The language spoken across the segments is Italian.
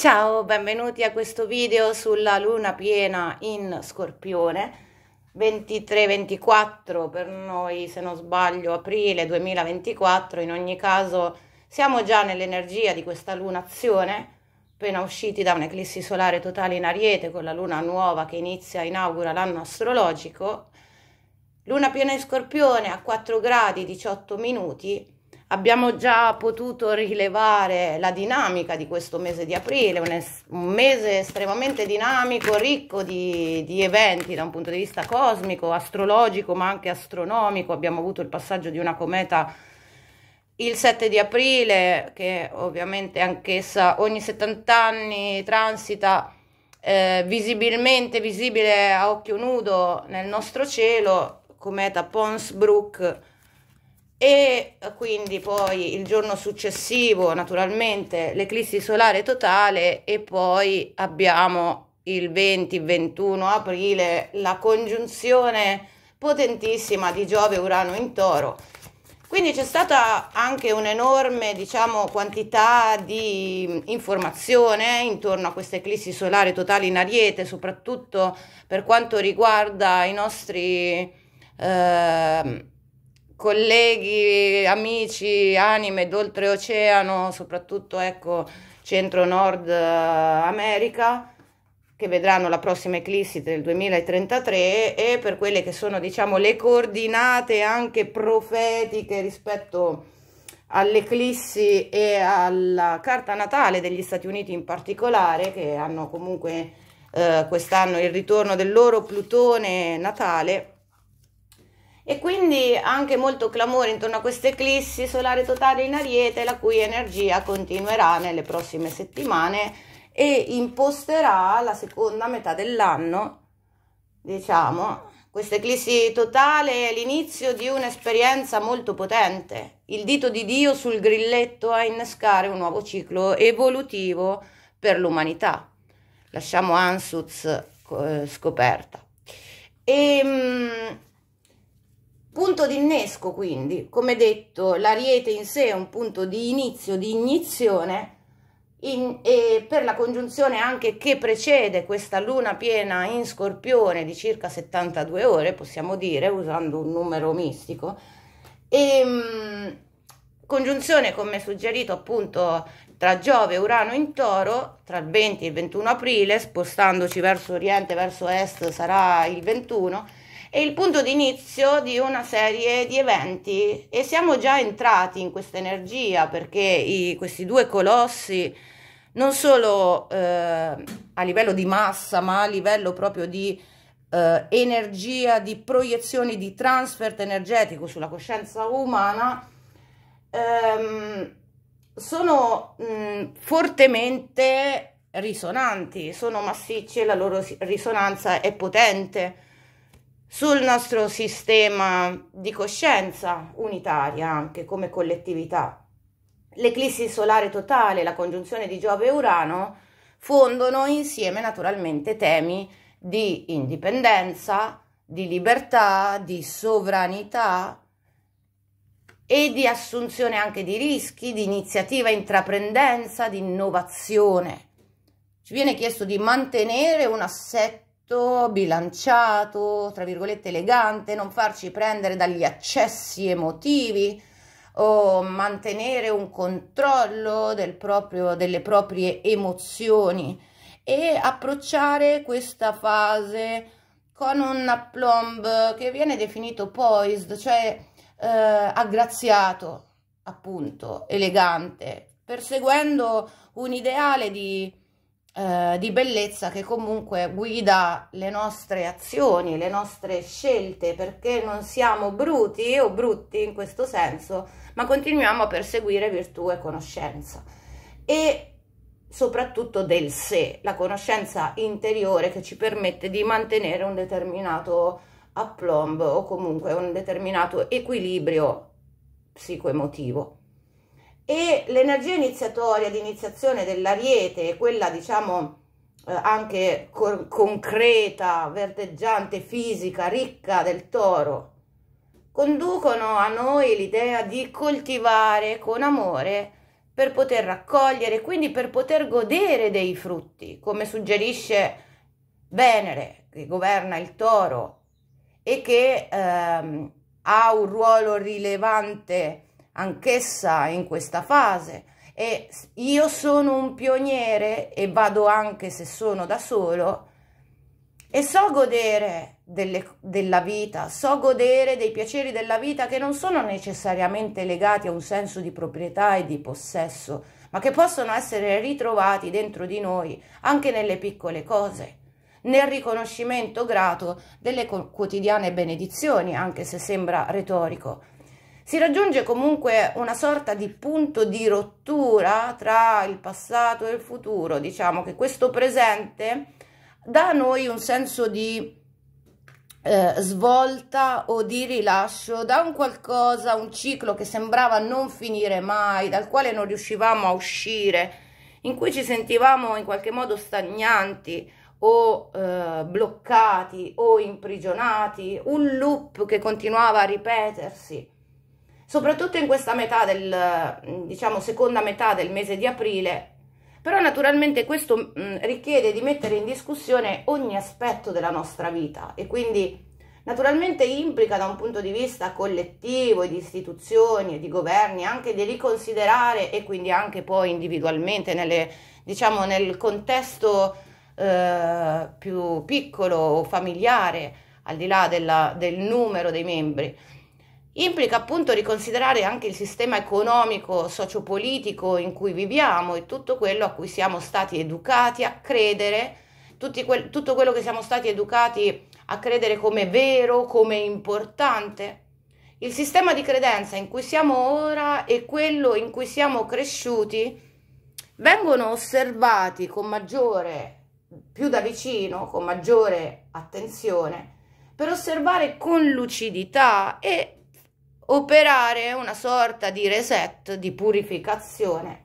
Ciao, benvenuti a questo video sulla luna piena in Scorpione 23-24 per noi, se non sbaglio, aprile 2024. In ogni caso, siamo già nell'energia di questa lunazione, appena usciti da un'eclissi solare totale in Ariete con la luna nuova che inizia e inaugura l'anno astrologico. Luna piena in Scorpione a 4 gradi 18 minuti Abbiamo già potuto rilevare la dinamica di questo mese di aprile, un, un mese estremamente dinamico, ricco di, di, eventi da un punto di vista cosmico, astrologico ma anche astronomico. Abbiamo avuto il passaggio di una cometa il 7 di aprile che ovviamente anch'essa ogni 70 anni transita eh, visibilmente visibile a occhio nudo nel nostro cielo, cometa Pons Brook e quindi poi il giorno successivo naturalmente l'eclissi solare totale e poi abbiamo il 20-21 aprile la congiunzione potentissima di Giove Urano in Toro. Quindi c'è stata anche un'enorme, diciamo, quantità di informazione intorno a questa eclissi solare totale in Ariete, soprattutto per quanto riguarda i nostri eh, colleghi, amici, anime d'oltreoceano, soprattutto ecco, centro-nord eh, America, che vedranno la prossima eclissi del 2033 e per quelle che sono diciamo, le coordinate anche profetiche rispetto all'eclissi e alla carta natale degli Stati Uniti in particolare, che hanno comunque eh, quest'anno il ritorno del loro Plutone natale, e quindi anche molto clamore intorno a questa eclissi solare totale in Ariete, la cui energia continuerà nelle prossime settimane e imposterà la seconda metà dell'anno, diciamo. Questa eclissi totale è l'inizio di un'esperienza molto potente. Il dito di Dio sul grilletto a innescare un nuovo ciclo evolutivo per l'umanità. Lasciamo Ansuz eh, scoperta. E, ehm, Punto d'innesco quindi, come detto, l'ariete in sé è un punto di inizio, di ignizione, in, e per la congiunzione anche che precede questa luna piena in scorpione di circa 72 ore, possiamo dire, usando un numero mistico, e, ehm, congiunzione come suggerito appunto tra Giove e Urano in toro, tra il 20 e il 21 aprile, spostandoci verso oriente, verso est sarà il 21, è il punto di inizio di una serie di eventi e siamo già entrati in questa energia perché i, questi due colossi non solo eh, a livello di massa ma a livello proprio di eh, energia, di proiezioni, di transfert energetico sulla coscienza umana ehm, sono mh, mm, fortemente risonanti, sono massicci e la loro risonanza è potente sul nostro sistema di coscienza unitaria anche come collettività. L'eclissi solare totale, la congiunzione di Giove e Urano fondono insieme naturalmente temi di indipendenza, di libertà, di sovranità e di assunzione anche di rischi, di iniziativa, intraprendenza, di innovazione. Ci viene chiesto di mantenere un assetto giusto, bilanciato, tra virgolette elegante, non farci prendere dagli accessi emotivi o mantenere un controllo del proprio, delle proprie emozioni e approcciare questa fase con un aplomb che viene definito poised, cioè eh, aggraziato, appunto, elegante, perseguendo un ideale di eh, di bellezza che comunque guida le nostre azioni, le nostre scelte, perché non siamo bruti o brutti in questo senso, ma continuiamo a perseguire virtù e conoscenza. E soprattutto del sé, la conoscenza interiore che ci permette di mantenere un determinato aplomb o comunque un determinato equilibrio psicoemotivo e l'energia iniziatoria di iniziazione dell'ariete, quella diciamo eh, anche co concreta, verdeggiante, fisica, ricca del toro, conducono a noi l'idea di coltivare con amore per poter raccogliere, quindi per poter godere dei frutti, come suggerisce Venere, che governa il toro e che ehm, ha un ruolo rilevante anch'essa in questa fase e io sono un pioniere e vado anche se sono da solo e so godere delle, della vita, so godere dei piaceri della vita che non sono necessariamente legati a un senso di proprietà e di possesso, ma che possono essere ritrovati dentro di noi anche nelle piccole cose nel riconoscimento grato delle quotidiane benedizioni, anche se sembra retorico. Si raggiunge comunque una sorta di punto di rottura tra il passato e il futuro, diciamo che questo presente dà a noi un senso di eh, svolta o di rilascio da un qualcosa, un ciclo che sembrava non finire mai, dal quale non riuscivamo a uscire, in cui ci sentivamo in qualche modo stagnanti o eh, bloccati o imprigionati, un loop che continuava a ripetersi soprattutto in questa metà del, diciamo, seconda metà del mese di aprile, però naturalmente questo mh, mm, richiede di mettere in discussione ogni aspetto della nostra vita e quindi naturalmente implica da un punto di vista collettivo di istituzioni e di governi anche di riconsiderare e quindi anche poi individualmente nelle, diciamo, nel contesto eh, più piccolo o familiare al di là della, del numero dei membri Implica appunto riconsiderare anche il sistema economico, sociopolitico in cui viviamo e tutto quello a cui siamo stati educati a credere, que- tutto quello che siamo stati educati a credere come vero, come importante. Il sistema di credenza in cui siamo ora e quello in cui siamo cresciuti vengono osservati con maggiore, più da vicino, con maggiore attenzione, per osservare con lucidità e operare una sorta di reset, di purificazione,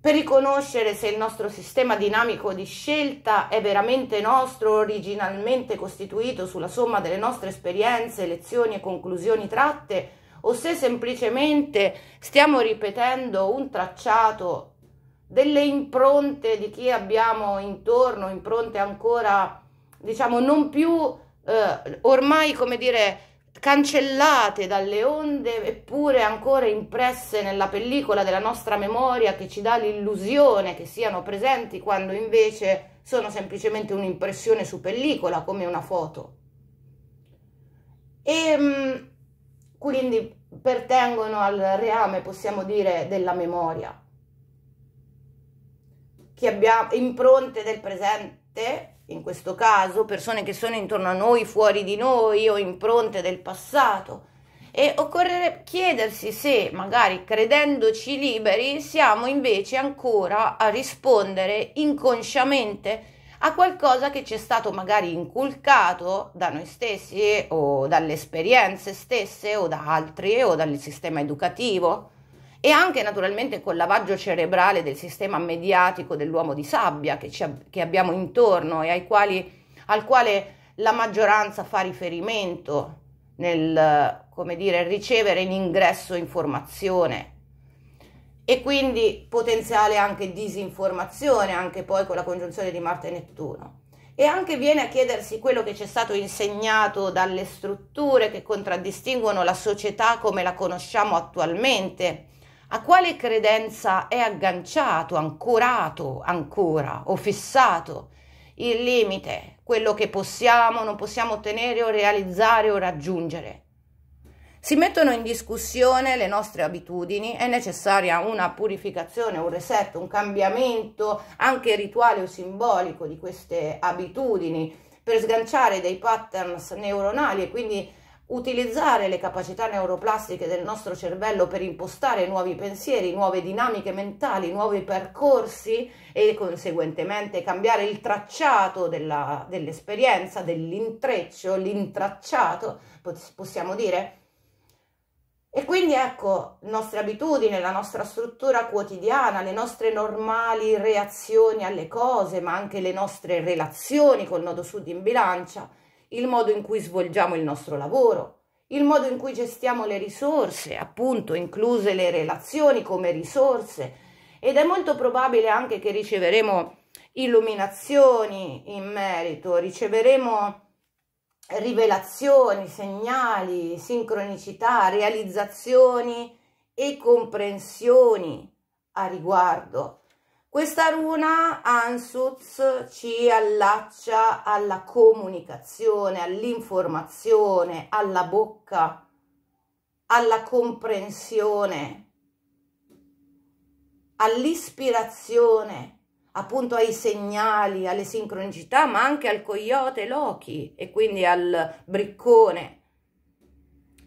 per riconoscere se il nostro sistema dinamico di scelta è veramente nostro, originalmente costituito sulla somma delle nostre esperienze, lezioni e conclusioni tratte, o se semplicemente stiamo ripetendo un tracciato delle impronte di chi abbiamo intorno, impronte ancora, diciamo, non più eh, ormai, come dire, cancellate dalle onde eppure ancora impresse nella pellicola della nostra memoria che ci dà l'illusione che siano presenti quando invece sono semplicemente un'impressione su pellicola come una foto. E ehm, quindi pertengono al reame, possiamo dire, della memoria, che abbiamo impronte del presente in questo caso persone che sono intorno a noi, fuori di noi o impronte del passato. E occorre chiedersi se, magari credendoci liberi, siamo invece ancora a rispondere inconsciamente a qualcosa che ci è stato magari inculcato da noi stessi o dalle esperienze stesse o da altri o dal sistema educativo e anche naturalmente col lavaggio cerebrale del sistema mediatico dell'uomo di sabbia che, ci, che abbiamo intorno e quali, al quale la maggioranza fa riferimento nel come dire, ricevere in ingresso informazione e quindi potenziale anche disinformazione, anche poi con la congiunzione di Marte e Nettuno. E anche viene a chiedersi quello che ci è stato insegnato dalle strutture che contraddistinguono la società come la conosciamo attualmente, a quale credenza è agganciato, ancorato ancora o fissato il limite, quello che possiamo, non possiamo ottenere o realizzare o raggiungere? Si mettono in discussione le nostre abitudini, è necessaria una purificazione, un reset, un cambiamento anche rituale o simbolico di queste abitudini per sganciare dei patterns neuronali e quindi utilizzare le capacità neuroplastiche del nostro cervello per impostare nuovi pensieri, nuove dinamiche mentali, nuovi percorsi e conseguentemente cambiare il tracciato dell'esperienza, dell'intreccio, l'intracciato, possiamo dire? E quindi ecco, nostre abitudini, la nostra struttura quotidiana, le nostre normali reazioni alle cose, ma anche le nostre relazioni col nodo sud in bilancia, il modo in cui svolgiamo il nostro lavoro, il modo in cui gestiamo le risorse, appunto incluse le relazioni come risorse ed è molto probabile anche che riceveremo illuminazioni in merito, riceveremo rivelazioni, segnali, sincronicità, realizzazioni e comprensioni a riguardo questa runa Ansuz ci allaccia alla comunicazione, all'informazione, alla bocca, alla comprensione, all'ispirazione, appunto ai segnali, alle sincronicità, ma anche al coyote Loki e quindi al briccone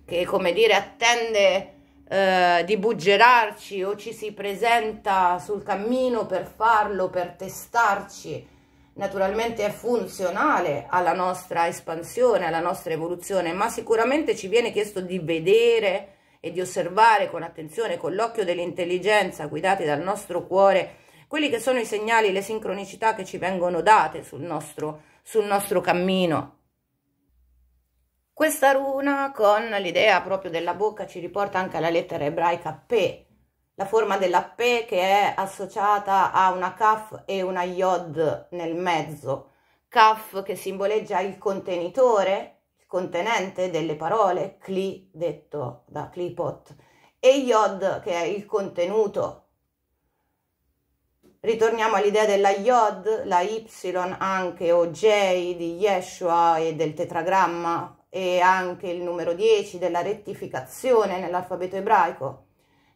che, come dire, attende eh, di buggerarci o ci si presenta sul cammino per farlo, per testarci, naturalmente è funzionale alla nostra espansione, alla nostra evoluzione, ma sicuramente ci viene chiesto di vedere e di osservare con attenzione, con l'occhio dell'intelligenza, guidati dal nostro cuore, quelli che sono i segnali, le sincronicità che ci vengono date sul nostro, sul nostro cammino questa runa con l'idea proprio della bocca ci riporta anche alla lettera ebraica P, la forma della P che è associata a una Kaf e una Yod nel mezzo. Kaf che simboleggia il contenitore, il contenente delle parole, Kli detto da Klipot, e Yod che è il contenuto. Ritorniamo all'idea della Yod, la Y anche o J di Yeshua e del tetragramma e anche il numero 10 della rettificazione nell'alfabeto ebraico,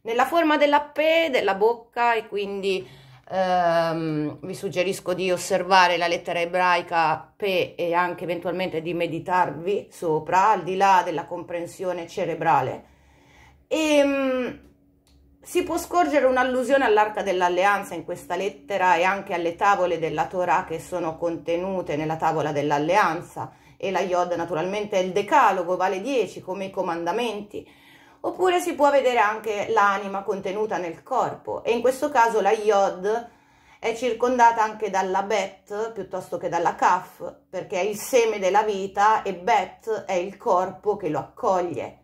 nella forma della P della bocca e quindi ehm, vi suggerisco di osservare la lettera ebraica P e anche eventualmente di meditarvi sopra, al di là della comprensione cerebrale. E, ehm, si può scorgere un'allusione all'arca dell'alleanza in questa lettera e anche alle tavole della Torah che sono contenute nella tavola dell'alleanza e la Yod naturalmente è il decalogo, vale 10 come i comandamenti. Oppure si può vedere anche l'anima contenuta nel corpo e in questo caso la Yod è circondata anche dalla Bet piuttosto che dalla Kaf perché è il seme della vita e Bet è il corpo che lo accoglie.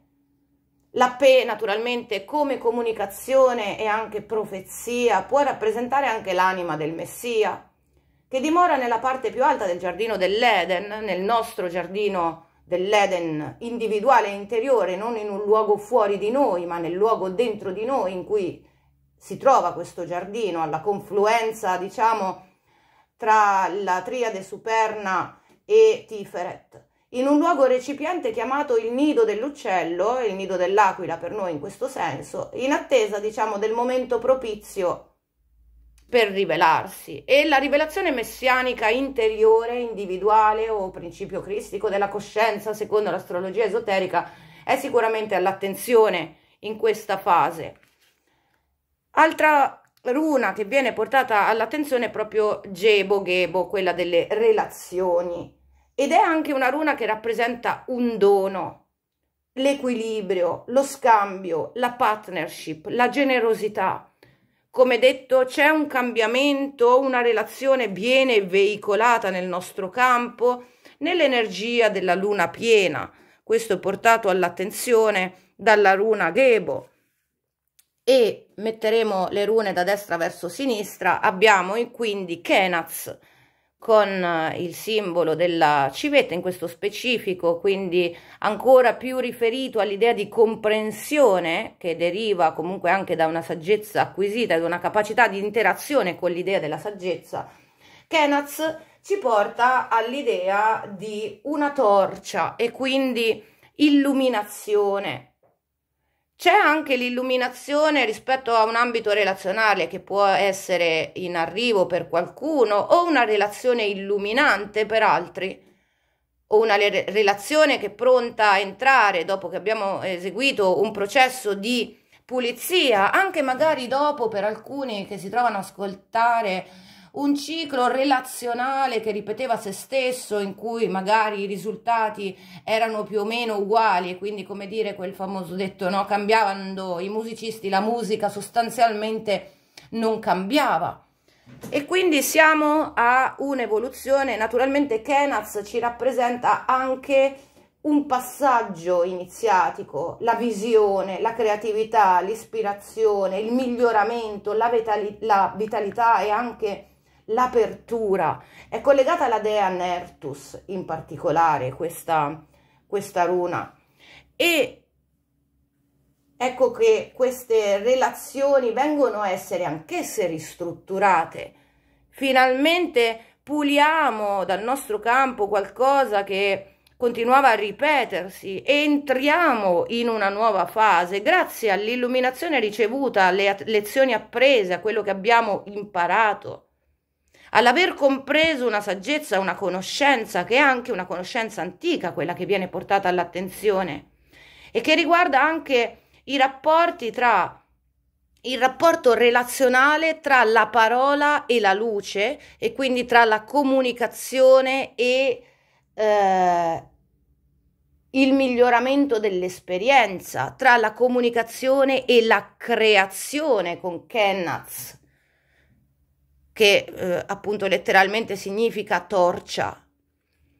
La P naturalmente come comunicazione e anche profezia può rappresentare anche l'anima del Messia, che dimora nella parte più alta del giardino dell'Eden, nel nostro giardino dell'Eden individuale e interiore, non in un luogo fuori di noi, ma nel luogo dentro di noi in cui si trova questo giardino, alla confluenza, diciamo, tra la triade superna e Tiferet, in un luogo recipiente chiamato il nido dell'uccello, il nido dell'aquila per noi in questo senso, in attesa, diciamo, del momento propizio per rivelarsi e la rivelazione messianica interiore, individuale o principio cristico della coscienza, secondo l'astrologia esoterica, è sicuramente all'attenzione in questa fase. Altra runa che viene portata all'attenzione è proprio Gebo Gebo, quella delle relazioni ed è anche una runa che rappresenta un dono, l'equilibrio, lo scambio, la partnership, la generosità come detto c'è un cambiamento, una relazione viene veicolata nel nostro campo, nell'energia della luna piena, questo è portato all'attenzione dalla runa Gebo e metteremo le rune da destra verso sinistra, abbiamo quindi Kenaz, con eh, il simbolo della civetta in questo specifico, quindi ancora più riferito all'idea di comprensione che deriva comunque anche da una saggezza acquisita, da una capacità di interazione con l'idea della saggezza, Kenaz ci porta all'idea di una torcia e quindi illuminazione, c'è anche l'illuminazione rispetto a un ambito relazionale che può essere in arrivo per qualcuno o una relazione illuminante per altri o una re- relazione che è pronta a entrare dopo che abbiamo eseguito un processo di pulizia, anche magari dopo per alcuni che si trovano a ascoltare un ciclo relazionale che ripeteva se stesso, in cui magari i risultati erano più o meno uguali, e quindi, come dire, quel famoso detto, no, cambiando i musicisti, la musica sostanzialmente non cambiava. E quindi siamo a un'evoluzione, naturalmente Kenaz ci rappresenta anche un passaggio iniziatico, la visione, la creatività, l'ispirazione, il miglioramento, la, vitalità e anche l'apertura. È collegata alla dea Nertus in particolare questa, questa runa. E ecco che queste relazioni vengono a essere anch'esse ristrutturate. Finalmente puliamo dal nostro campo qualcosa che continuava a ripetersi e entriamo in una nuova fase grazie all'illuminazione ricevuta, alle lezioni apprese, a quello che abbiamo imparato all'aver compreso una saggezza, una conoscenza che è anche una conoscenza antica, quella che viene portata all'attenzione e che riguarda anche i rapporti tra il rapporto relazionale tra la parola e la luce e quindi tra la comunicazione e eh, il miglioramento dell'esperienza, tra la comunicazione e la creazione con Kenneth che eh, appunto letteralmente significa torcia.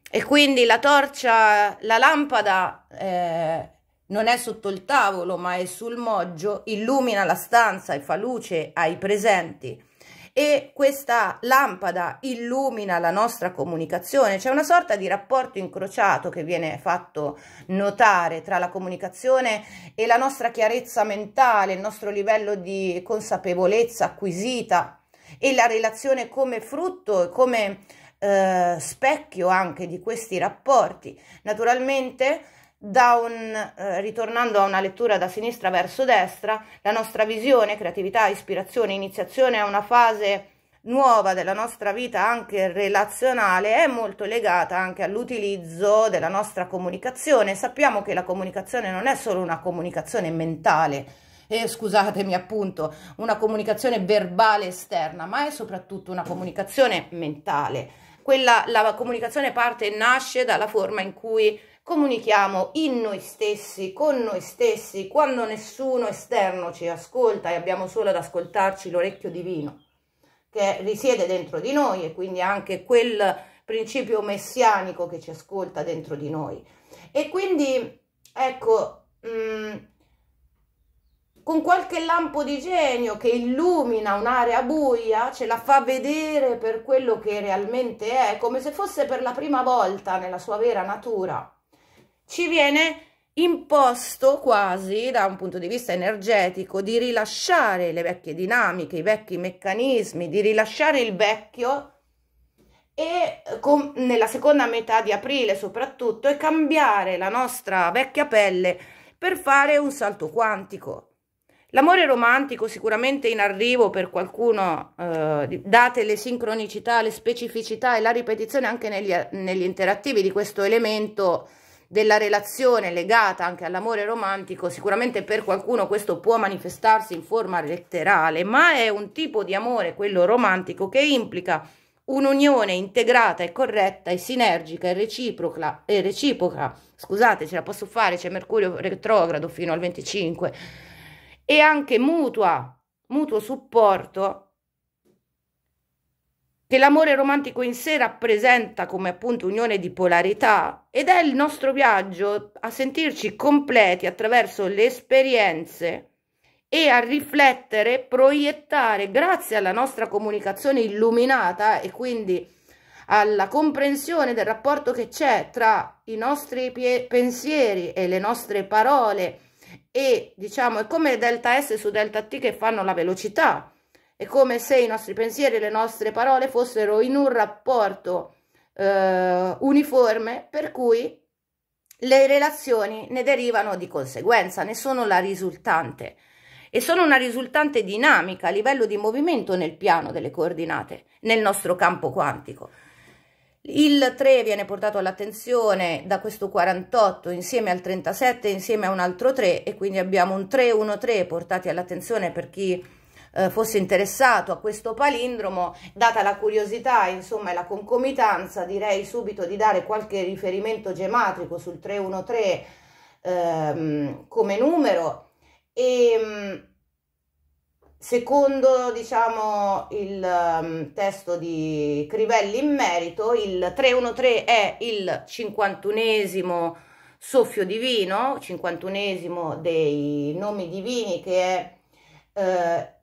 E quindi la torcia, la lampada eh, non è sotto il tavolo ma è sul moggio, illumina la stanza e fa luce ai presenti. E questa lampada illumina la nostra comunicazione, c'è una sorta di rapporto incrociato che viene fatto notare tra la comunicazione e la nostra chiarezza mentale, il nostro livello di consapevolezza acquisita e la relazione come frutto e come eh, specchio anche di questi rapporti. Naturalmente, un, eh, ritornando a una lettura da sinistra verso destra, la nostra visione, creatività, ispirazione, iniziazione a una fase nuova della nostra vita anche relazionale è molto legata anche all'utilizzo della nostra comunicazione. Sappiamo che la comunicazione non è solo una comunicazione mentale, e scusatemi appunto, una comunicazione verbale esterna, ma è soprattutto una comunicazione mentale. Quella, la comunicazione parte e nasce dalla forma in cui comunichiamo in noi stessi, con noi stessi, quando nessuno esterno ci ascolta e abbiamo solo ad ascoltarci l'orecchio divino che risiede dentro di noi e quindi anche quel principio messianico che ci ascolta dentro di noi. E quindi, ecco, mh, mm, con qualche lampo di genio che illumina un'area buia, ce la fa vedere per quello che realmente è, come se fosse per la prima volta nella sua vera natura. Ci viene imposto quasi da un punto di vista energetico di rilasciare le vecchie dinamiche, i vecchi meccanismi, di rilasciare il vecchio e con, nella seconda metà di aprile soprattutto e cambiare la nostra vecchia pelle per fare un salto quantico L'amore romantico sicuramente in arrivo per qualcuno, eh, date le sincronicità, le specificità e la ripetizione anche negli, negli interattivi di questo elemento della relazione legata anche all'amore romantico, sicuramente per qualcuno questo può manifestarsi in forma letterale, ma è un tipo di amore, quello romantico, che implica un'unione integrata e corretta e sinergica e reciproca, e reciproca. scusate ce la posso fare, c'è Mercurio retrogrado fino al 25 e anche mutua, mutuo supporto che l'amore romantico in sé rappresenta come appunto unione di polarità ed è il nostro viaggio a sentirci completi attraverso le esperienze e a riflettere, proiettare grazie alla nostra comunicazione illuminata e quindi alla comprensione del rapporto che c'è tra i nostri pensieri e le nostre parole e diciamo è come delta S su delta T che fanno la velocità, è come se i nostri pensieri e le nostre parole fossero in un rapporto eh, uniforme per cui le relazioni ne derivano di conseguenza, ne sono la risultante e sono una risultante dinamica a livello di movimento nel piano delle coordinate, nel nostro campo quantico. Il 3 viene portato all'attenzione da questo 48 insieme al 37 insieme a un altro 3 e quindi abbiamo un 3, 1, 3 portati all'attenzione per chi eh, fosse interessato a questo palindromo. Data la curiosità insomma e la concomitanza direi subito di dare qualche riferimento gematrico sul 313 ehm, come numero e ehm, Secondo diciamo, il um, testo di Crivelli in merito, il 313 è il 51 soffio divino, 51 dei nomi divini che è eh,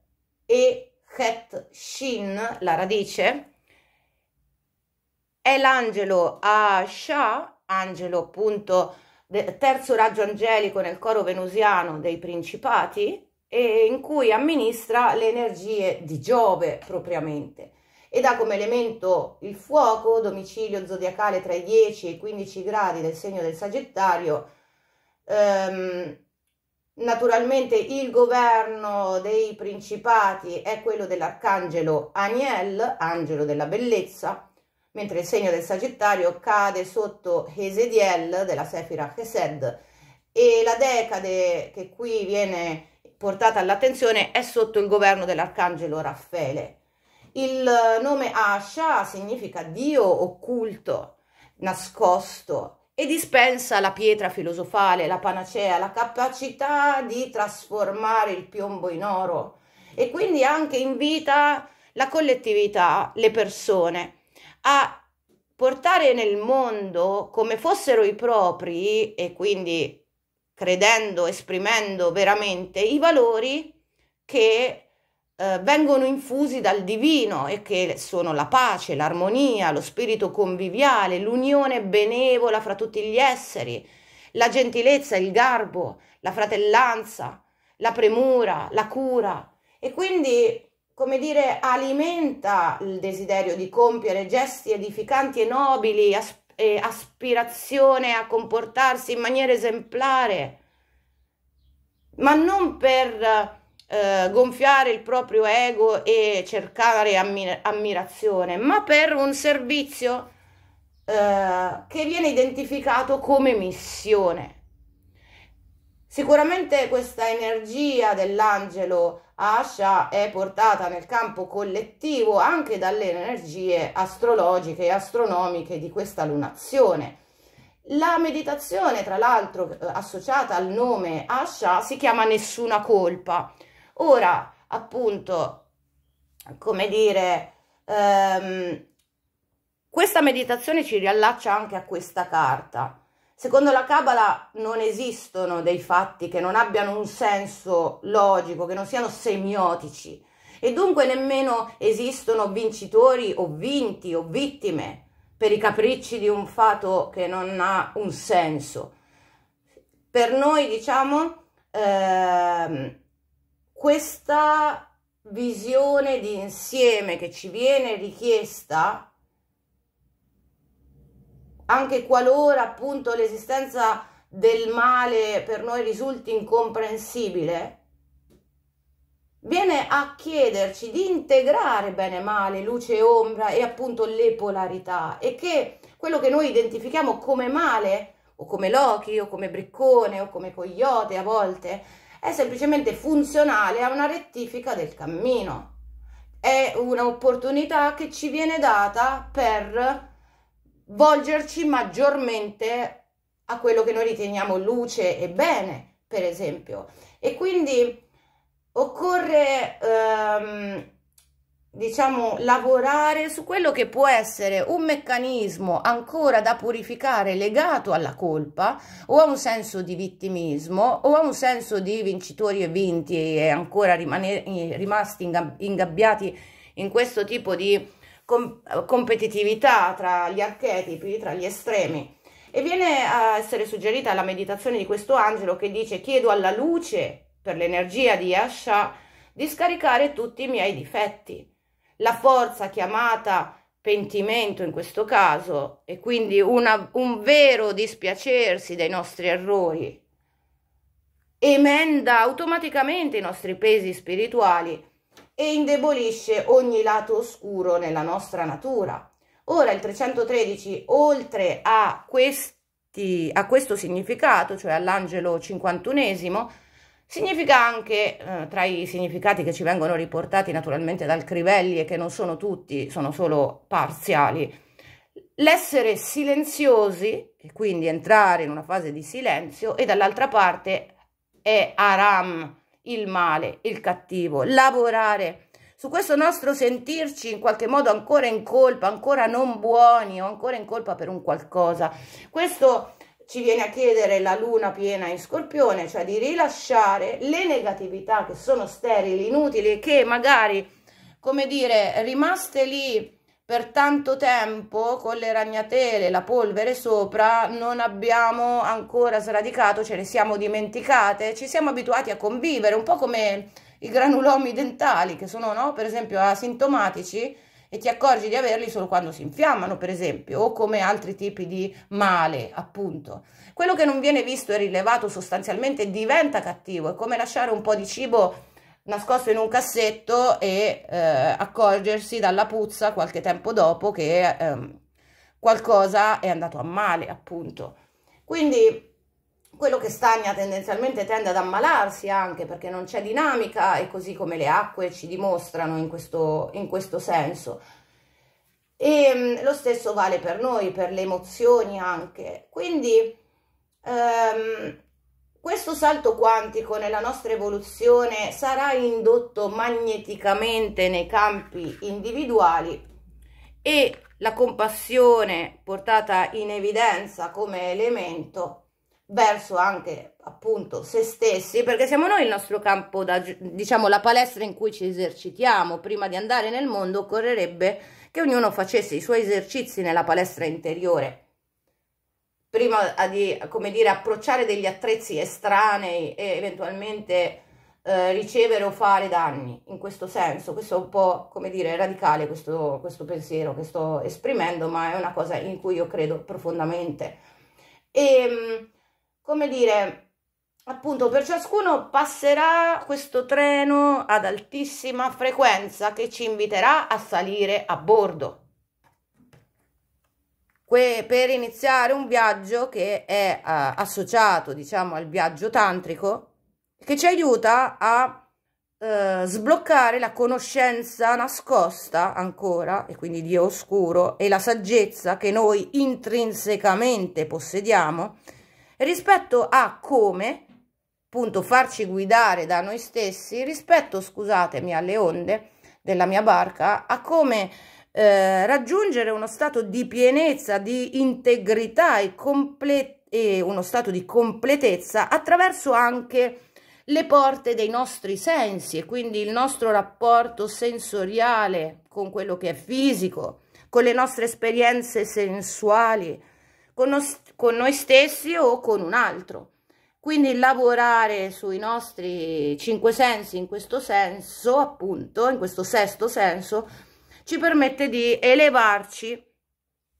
E Het Shin, la radice, è l'angelo Asha, angelo appunto terzo raggio angelico nel coro venusiano dei principati, e in cui amministra le energie di Giove propriamente ed ha come elemento il fuoco, domicilio zodiacale tra i 10 e i 15 gradi del segno del Sagittario, ehm, naturalmente il governo dei principati è quello dell'arcangelo Aniel, angelo della bellezza, mentre il segno del Sagittario cade sotto Hesediel della Sefira Chesed e la decade che qui viene portata all'attenzione è sotto il governo dell'arcangelo Raffaele. Il eh, nome Asha significa Dio occulto, nascosto e dispensa la pietra filosofale, la panacea, la capacità di trasformare il piombo in oro e quindi anche invita la collettività, le persone a portare nel mondo come fossero i propri e quindi credendo, esprimendo veramente i valori che eh, vengono infusi dal divino e che sono la pace, l'armonia, lo spirito conviviale, l'unione benevola fra tutti gli esseri, la gentilezza, il garbo, la fratellanza, la premura, la cura. E quindi come dire, alimenta il desiderio di compiere gesti edificanti e nobili, aspetti eh, aspirazione a comportarsi in maniera esemplare, ma non per eh, gonfiare il proprio ego e cercare ammir- ammirazione, ma per un servizio eh, che viene identificato come missione. Sicuramente questa energia dell'angelo Asha è portata nel campo collettivo anche dalle energie astrologiche e astronomiche di questa lunazione. La meditazione, tra l'altro, eh, associata al nome Asha, si chiama Nessuna colpa. Ora, appunto, come dire, ehm, questa meditazione ci riallaccia anche a questa carta. Secondo la Kabbalah non esistono dei fatti che non abbiano un senso logico, che non siano semiotici e dunque nemmeno esistono vincitori o vinti o vittime per i capricci di un fatto che non ha un senso. Per noi, diciamo, ehm, questa visione di insieme che ci viene richiesta anche qualora appunto l'esistenza del male per noi risulti incomprensibile, viene a chiederci di integrare bene e male, luce e ombra e appunto le polarità e che quello che noi identifichiamo come male o come Loki o come Briccone o come Coyote a volte è semplicemente funzionale a una rettifica del cammino. È un'opportunità che ci viene data per Mm. volgerci maggiormente a quello che noi riteniamo luce e bene, per esempio. E quindi occorre, ehm, diciamo, lavorare su quello che può essere un meccanismo ancora da purificare legato alla colpa o a un senso di vittimismo o a un senso di vincitori e vinti e ancora rimasti ingabbiati in questo tipo di com competitività tra gli archetipi, tra gli estremi. E viene a essere suggerita la meditazione di questo angelo che dice chiedo alla luce, per l'energia di Asha, di scaricare tutti i miei difetti. La forza chiamata pentimento in questo caso e quindi una, un vero dispiacersi dei nostri errori emenda automaticamente i nostri pesi spirituali e indebolisce ogni lato oscuro nella nostra natura. Ora il 313, oltre a, questi, a questo significato, cioè all'angelo 51esimo, significa anche, eh, tra i significati che ci vengono riportati naturalmente dal Crivelli e che non sono tutti, sono solo parziali, l'essere silenziosi, e quindi entrare in una fase di silenzio, e dall'altra parte è Aram, il male, il cattivo, lavorare su questo nostro sentirci in qualche modo ancora in colpa, ancora non buoni o ancora in colpa per un qualcosa. Questo ci viene a chiedere la luna piena in scorpione, cioè di rilasciare le negatività che sono sterili, inutili, che magari, come dire, rimaste lì per tanto tempo con le ragnatele, la polvere sopra, non abbiamo ancora sradicato, ce ne siamo dimenticate, ci siamo abituati a convivere, un po' come i granulomi dentali che sono, no? per esempio, asintomatici e ti accorgi di averli solo quando si infiammano, per esempio, o come altri tipi di male, appunto. Quello che non viene visto e rilevato sostanzialmente diventa cattivo, è come lasciare un po' di cibo nascosto in un cassetto e eh, accorgersi dalla puzza qualche tempo dopo che ehm, qualcosa è andato a male, appunto. Quindi quello che stagna tendenzialmente tende ad ammalarsi anche perché non c'è dinamica e così come le acque ci dimostrano in questo, in questo senso. E ehm, lo stesso vale per noi, per le emozioni anche. Quindi ehm, questo salto quantico nella nostra evoluzione sarà indotto magneticamente nei campi individuali e la compassione portata in evidenza come elemento verso anche appunto se stessi perché siamo noi il nostro campo da diciamo la palestra in cui ci esercitiamo prima di andare nel mondo occorrerebbe che ognuno facesse i suoi esercizi nella palestra interiore prima di, come dire, approcciare degli attrezzi estranei e eventualmente eh, ricevere o fare danni, in questo senso. Questo è un po', come dire, radicale questo, questo pensiero che sto esprimendo, ma è una cosa in cui io credo profondamente. E, ehm, come dire, appunto, per ciascuno passerà questo treno ad altissima frequenza che ci inviterà a salire a bordo per iniziare un viaggio che è uh, associato diciamo al viaggio tantrico che ci aiuta a uh, sbloccare la conoscenza nascosta ancora e quindi di oscuro e la saggezza che noi intrinsecamente possediamo rispetto a come appunto farci guidare da noi stessi rispetto scusatemi alle onde della mia barca a come eh, raggiungere uno stato di pienezza, di integrità e, e uno stato di completezza attraverso anche le porte dei nostri sensi e quindi il nostro rapporto sensoriale con quello che è fisico, con le nostre esperienze sensuali, con, no con noi stessi o con un altro. Quindi lavorare sui nostri cinque sensi in questo senso, appunto, in questo sesto senso, ci permette di elevarci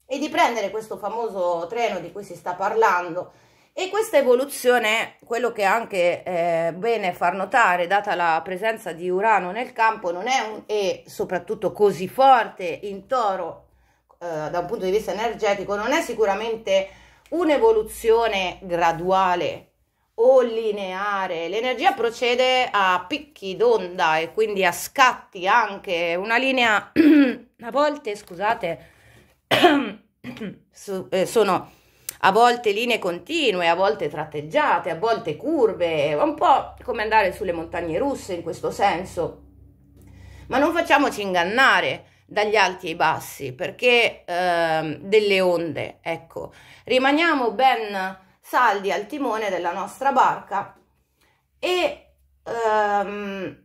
e di prendere questo famoso treno di cui si sta parlando e questa evoluzione, quello che è anche eh, bene far notare, data la presenza di Urano nel campo, non è un, e soprattutto così forte in toro eh, da un punto di vista energetico, non è sicuramente un'evoluzione graduale o lineare. L'energia procede a picchi d'onda e quindi a scatti anche. Una linea, a volte, scusate, su, eh, sono a volte linee continue, a volte tratteggiate, a volte curve, un po' come andare sulle montagne russe in questo senso. Ma non facciamoci ingannare dagli alti e i bassi, perché eh, delle onde, ecco, rimaniamo ben saldi al timone della nostra barca e ehm,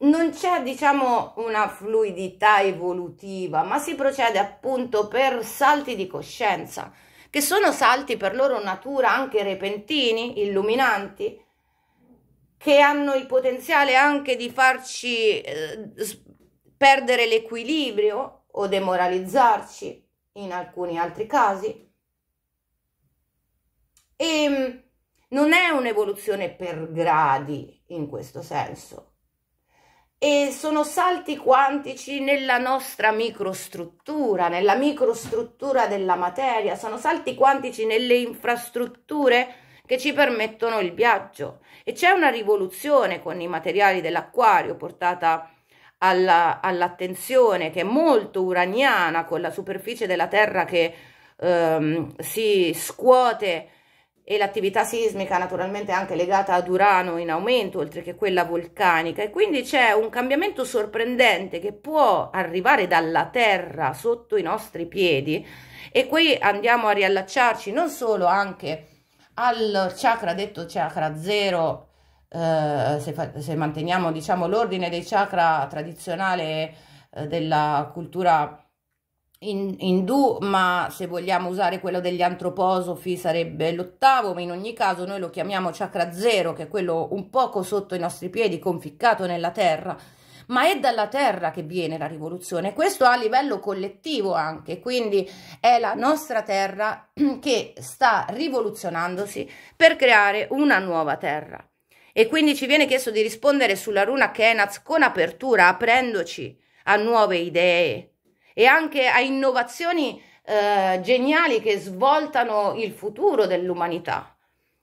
non c'è diciamo una fluidità evolutiva ma si procede appunto per salti di coscienza che sono salti per loro natura anche repentini illuminanti che hanno il potenziale anche di farci eh, perdere l'equilibrio o demoralizzarci in alcuni altri casi e ehm, non è un'evoluzione per gradi in questo senso. E sono salti quantici nella nostra microstruttura, nella microstruttura della materia, sono salti quantici nelle infrastrutture che ci permettono il viaggio. E c'è una rivoluzione con i materiali dell'acquario portata all'attenzione che è molto uraniana con la superficie della Terra che ehm, si scuote e l'attività sismica naturalmente anche legata ad Urano in aumento, oltre che quella vulcanica, e quindi c'è un cambiamento sorprendente che può arrivare dalla Terra sotto i nostri piedi e qui andiamo a riallacciarci non solo anche al chakra detto chakra zero, eh, se, se, manteniamo diciamo l'ordine dei chakra tradizionale eh, della cultura indù, ma se vogliamo usare quello degli antroposofi sarebbe l'ottavo, ma in ogni caso noi lo chiamiamo chakra zero, che è quello un poco sotto i nostri piedi, conficcato nella terra. Ma è dalla terra che viene la rivoluzione, questo a livello collettivo anche, quindi è la nostra terra che sta rivoluzionandosi per creare una nuova terra. E quindi ci viene chiesto di rispondere sulla runa Kenaz con apertura, aprendoci a nuove idee, e anche a innovazioni eh, geniali che svoltano il futuro dell'umanità,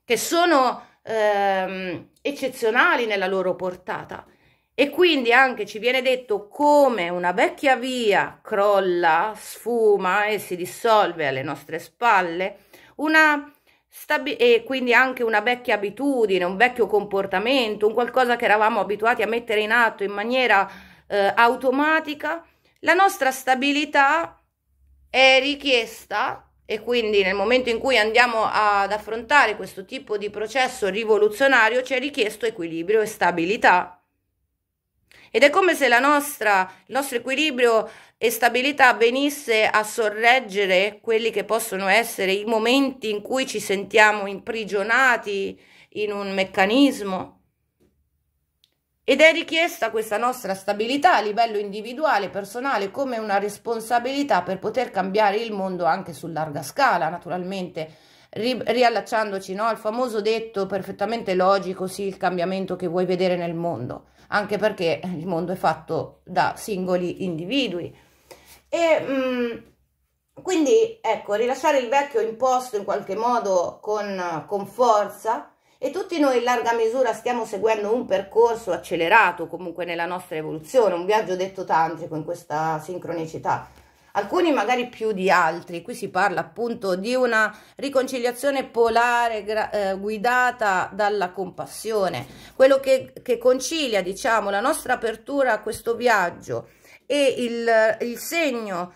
che sono ehm, eccezionali nella loro portata. E quindi anche ci viene detto come una vecchia via crolla, sfuma e si dissolve alle nostre spalle, una Stabi- e quindi anche una vecchia abitudine, un vecchio comportamento, un qualcosa che eravamo abituati a mettere in atto in maniera eh, automatica, la nostra stabilità è richiesta e quindi nel momento in cui andiamo ad affrontare questo tipo di processo rivoluzionario ci è richiesto equilibrio e stabilità. Ed è come se nostra, il nostro equilibrio e stabilità venisse a sorreggere quelli che possono essere i momenti in cui ci sentiamo imprigionati in un meccanismo, ed è richiesta questa nostra stabilità a livello individuale, personale, come una responsabilità per poter cambiare il mondo anche su larga scala, naturalmente, ri riallacciandoci no, al famoso detto perfettamente logico, sì, il cambiamento che vuoi vedere nel mondo, anche perché il mondo è fatto da singoli individui. E, mh, mm, quindi ecco, rilasciare il vecchio imposto in qualche modo con, con forza e tutti noi in larga misura stiamo seguendo un percorso accelerato comunque nella nostra evoluzione, un viaggio detto tantrico in questa sincronicità. Alcuni magari più di altri, qui si parla appunto di una riconciliazione polare eh, guidata dalla compassione, quello che, che concilia diciamo la nostra apertura a questo viaggio e il, il segno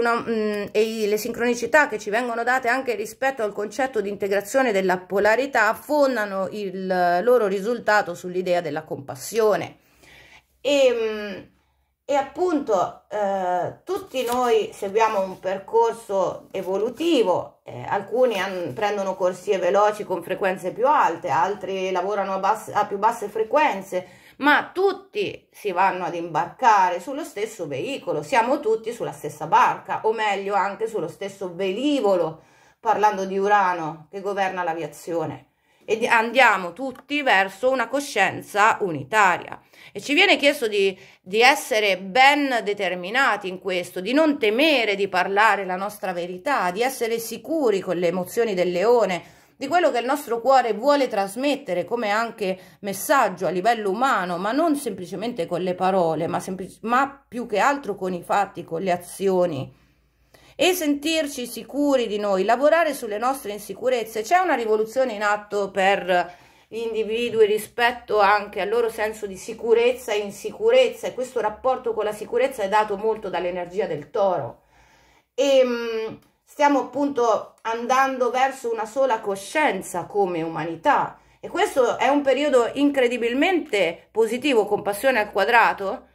una, mh, mm, e le sincronicità che ci vengono date anche rispetto al concetto di integrazione della polarità fondano il loro risultato sull'idea della compassione. E, mm, e appunto eh, tutti noi seguiamo un percorso evolutivo, eh, alcuni hanno, prendono corsie veloci con frequenze più alte, altri lavorano a, basse, a più basse frequenze, ma tutti si vanno ad imbarcare sullo stesso veicolo, siamo tutti sulla stessa barca, o meglio anche sullo stesso velivolo, parlando di Urano che governa l'aviazione. E andiamo tutti verso una coscienza unitaria. E ci viene chiesto di, di essere ben determinati in questo, di non temere di parlare la nostra verità, di essere sicuri con le emozioni del leone, di quello che il nostro cuore vuole trasmettere come anche messaggio a livello umano, ma non semplicemente con le parole, ma, ma più che altro con i fatti, con le azioni e sentirci sicuri di noi, lavorare sulle nostre insicurezze. C'è una rivoluzione in atto per gli individui rispetto anche al loro senso di sicurezza e insicurezza e questo rapporto con la sicurezza è dato molto dall'energia del toro. E, ehm, stiamo appunto andando verso una sola coscienza come umanità e questo è un periodo incredibilmente positivo, compassione al quadrato,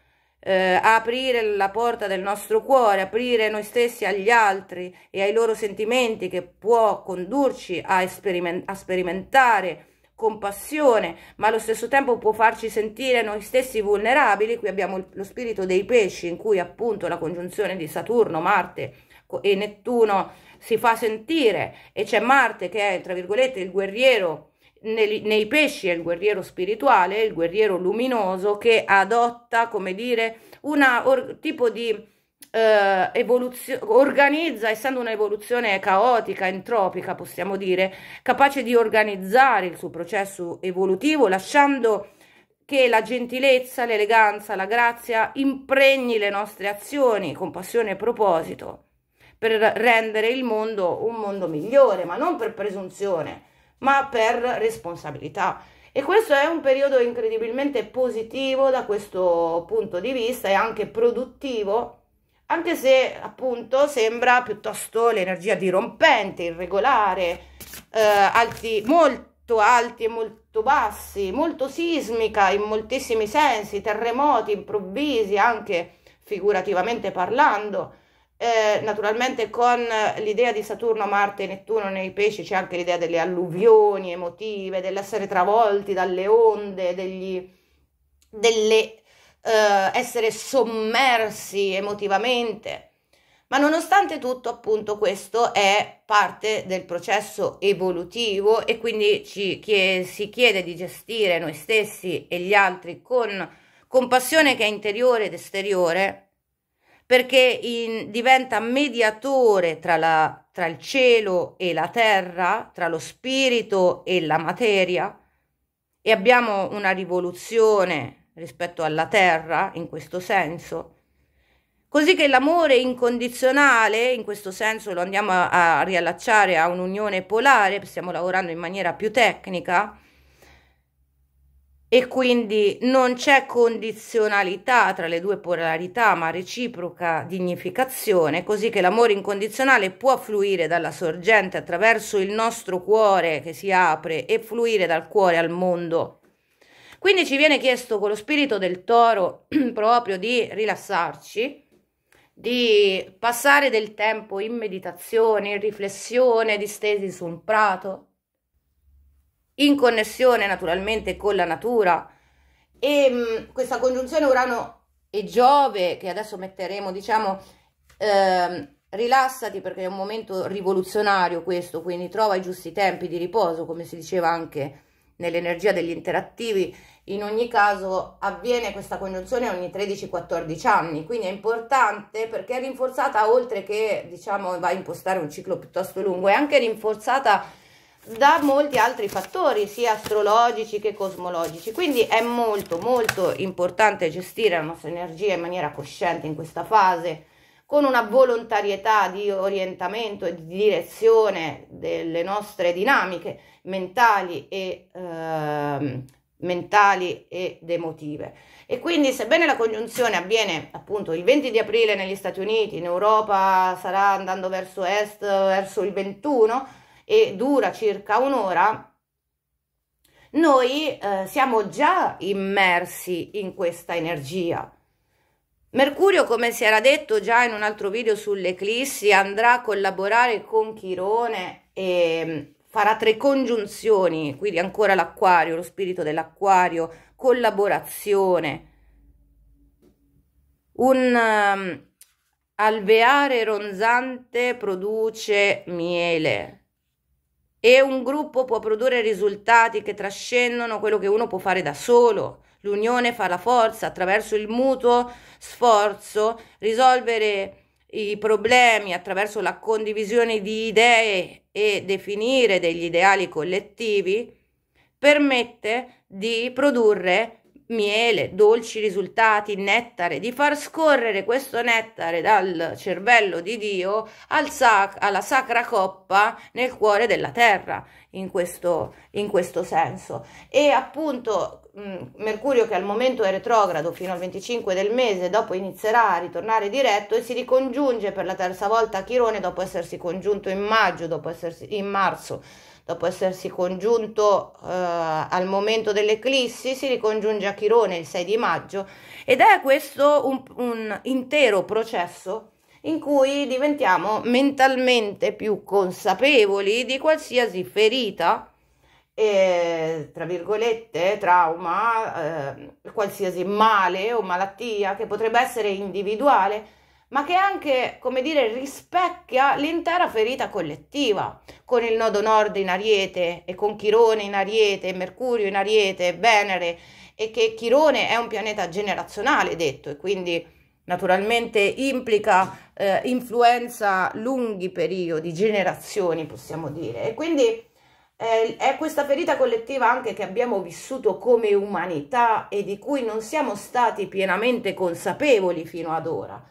eh, aprire la porta del nostro cuore, aprire noi stessi agli altri e ai loro sentimenti che può condurci a, speriment a sperimentare compassione, ma allo stesso tempo può farci sentire noi stessi vulnerabili. Qui abbiamo lo spirito dei pesci in cui appunto la congiunzione di Saturno, Marte, e Nettuno si fa sentire e c'è Marte che è tra virgolette il guerriero nei, nei pesci è il guerriero spirituale, il guerriero luminoso che adotta, come dire, un tipo di eh, evoluzione, organizza, essendo un'evoluzione caotica, entropica, possiamo dire, capace di organizzare il suo processo evolutivo, lasciando che la gentilezza, l'eleganza, la grazia impregni le nostre azioni con passione e proposito per rendere il mondo un mondo migliore, ma non per presunzione, ma per responsabilità. E questo è un periodo incredibilmente positivo da questo punto di vista e anche produttivo, anche se appunto sembra piuttosto l'energia dirompente, irregolare, eh, alti, molto alti e molto bassi, molto sismica in moltissimi sensi, terremoti improvvisi anche figurativamente parlando eh, naturalmente con l'idea di Saturno, Marte e Nettuno nei pesci c'è anche l'idea delle alluvioni emotive, dell'essere travolti dalle onde, degli, delle, eh, essere sommersi emotivamente. Ma nonostante tutto, appunto, questo è parte del processo evolutivo e quindi ci, chie, si chiede di gestire noi stessi e gli altri con compassione che è interiore ed esteriore perché in, diventa mediatore tra, la, tra il cielo e la terra, tra lo spirito e la materia e abbiamo una rivoluzione rispetto alla terra in questo senso. Così che l'amore incondizionale, in questo senso lo andiamo a, a riallacciare a un'unione polare, stiamo lavorando in maniera più tecnica, e quindi non c'è condizionalità tra le due polarità, ma reciproca dignificazione, così che l'amore incondizionale può fluire dalla sorgente attraverso il nostro cuore che si apre e fluire dal cuore al mondo. Quindi ci viene chiesto con lo spirito del toro proprio di rilassarci, di passare del tempo in meditazione, in riflessione, distesi su un prato, in connessione naturalmente con la natura. E mh, mm, questa congiunzione Urano e Giove, che adesso metteremo, diciamo, ehm, rilassati perché è un momento rivoluzionario questo, quindi trova i giusti tempi di riposo, come si diceva anche nell'energia degli interattivi. In ogni caso avviene questa congiunzione ogni 13-14 anni, quindi è importante perché è rinforzata oltre che, diciamo, va a impostare un ciclo piuttosto lungo, è anche rinforzata da molti altri fattori, sia astrologici che cosmologici. Quindi è molto molto importante gestire la nostra energia in maniera cosciente in questa fase, con una volontarietà di orientamento e di direzione delle nostre dinamiche mentali e ehm, mentali ed emotive. E quindi sebbene la congiunzione avviene appunto il 20 di aprile negli Stati Uniti, in Europa sarà andando verso est, verso il 21, e dura circa un'ora, noi eh, siamo già immersi in questa energia. Mercurio, come si era detto già in un altro video sull'eclissi, andrà a collaborare con Chirone e mm, farà tre congiunzioni, quindi ancora l'acquario, lo spirito dell'acquario, collaborazione, un um, alveare ronzante produce miele, e un gruppo può produrre risultati che trascendono quello che uno può fare da solo. L'unione fa la forza attraverso il mutuo sforzo, risolvere i problemi attraverso la condivisione di idee e definire degli ideali collettivi permette di produrre risultati miele, dolci risultati, nettare, di far scorrere questo nettare dal cervello di Dio al sac- alla sacra coppa nel cuore della terra, in questo, in questo senso. E appunto mh, mm, Mercurio che al momento è retrogrado fino al 25 del mese, dopo inizierà a ritornare diretto e si ricongiunge per la terza volta a Chirone dopo essersi congiunto in maggio, dopo essersi in marzo dopo essersi congiunto eh, al momento dell'eclissi, si ricongiunge a Chirone il 6 di maggio ed è questo un, un intero processo in cui diventiamo mentalmente più consapevoli di qualsiasi ferita e, tra virgolette, trauma, eh, qualsiasi male o malattia che potrebbe essere individuale ma che anche, come dire, rispecchia l'intera ferita collettiva, con il nodo nord in ariete e con Chirone in ariete, Mercurio in ariete, Venere, e che Chirone è un pianeta generazionale, detto, e quindi naturalmente implica, eh, influenza lunghi periodi, generazioni, possiamo dire. E quindi eh, è questa ferita collettiva anche che abbiamo vissuto come umanità e di cui non siamo stati pienamente consapevoli fino ad ora.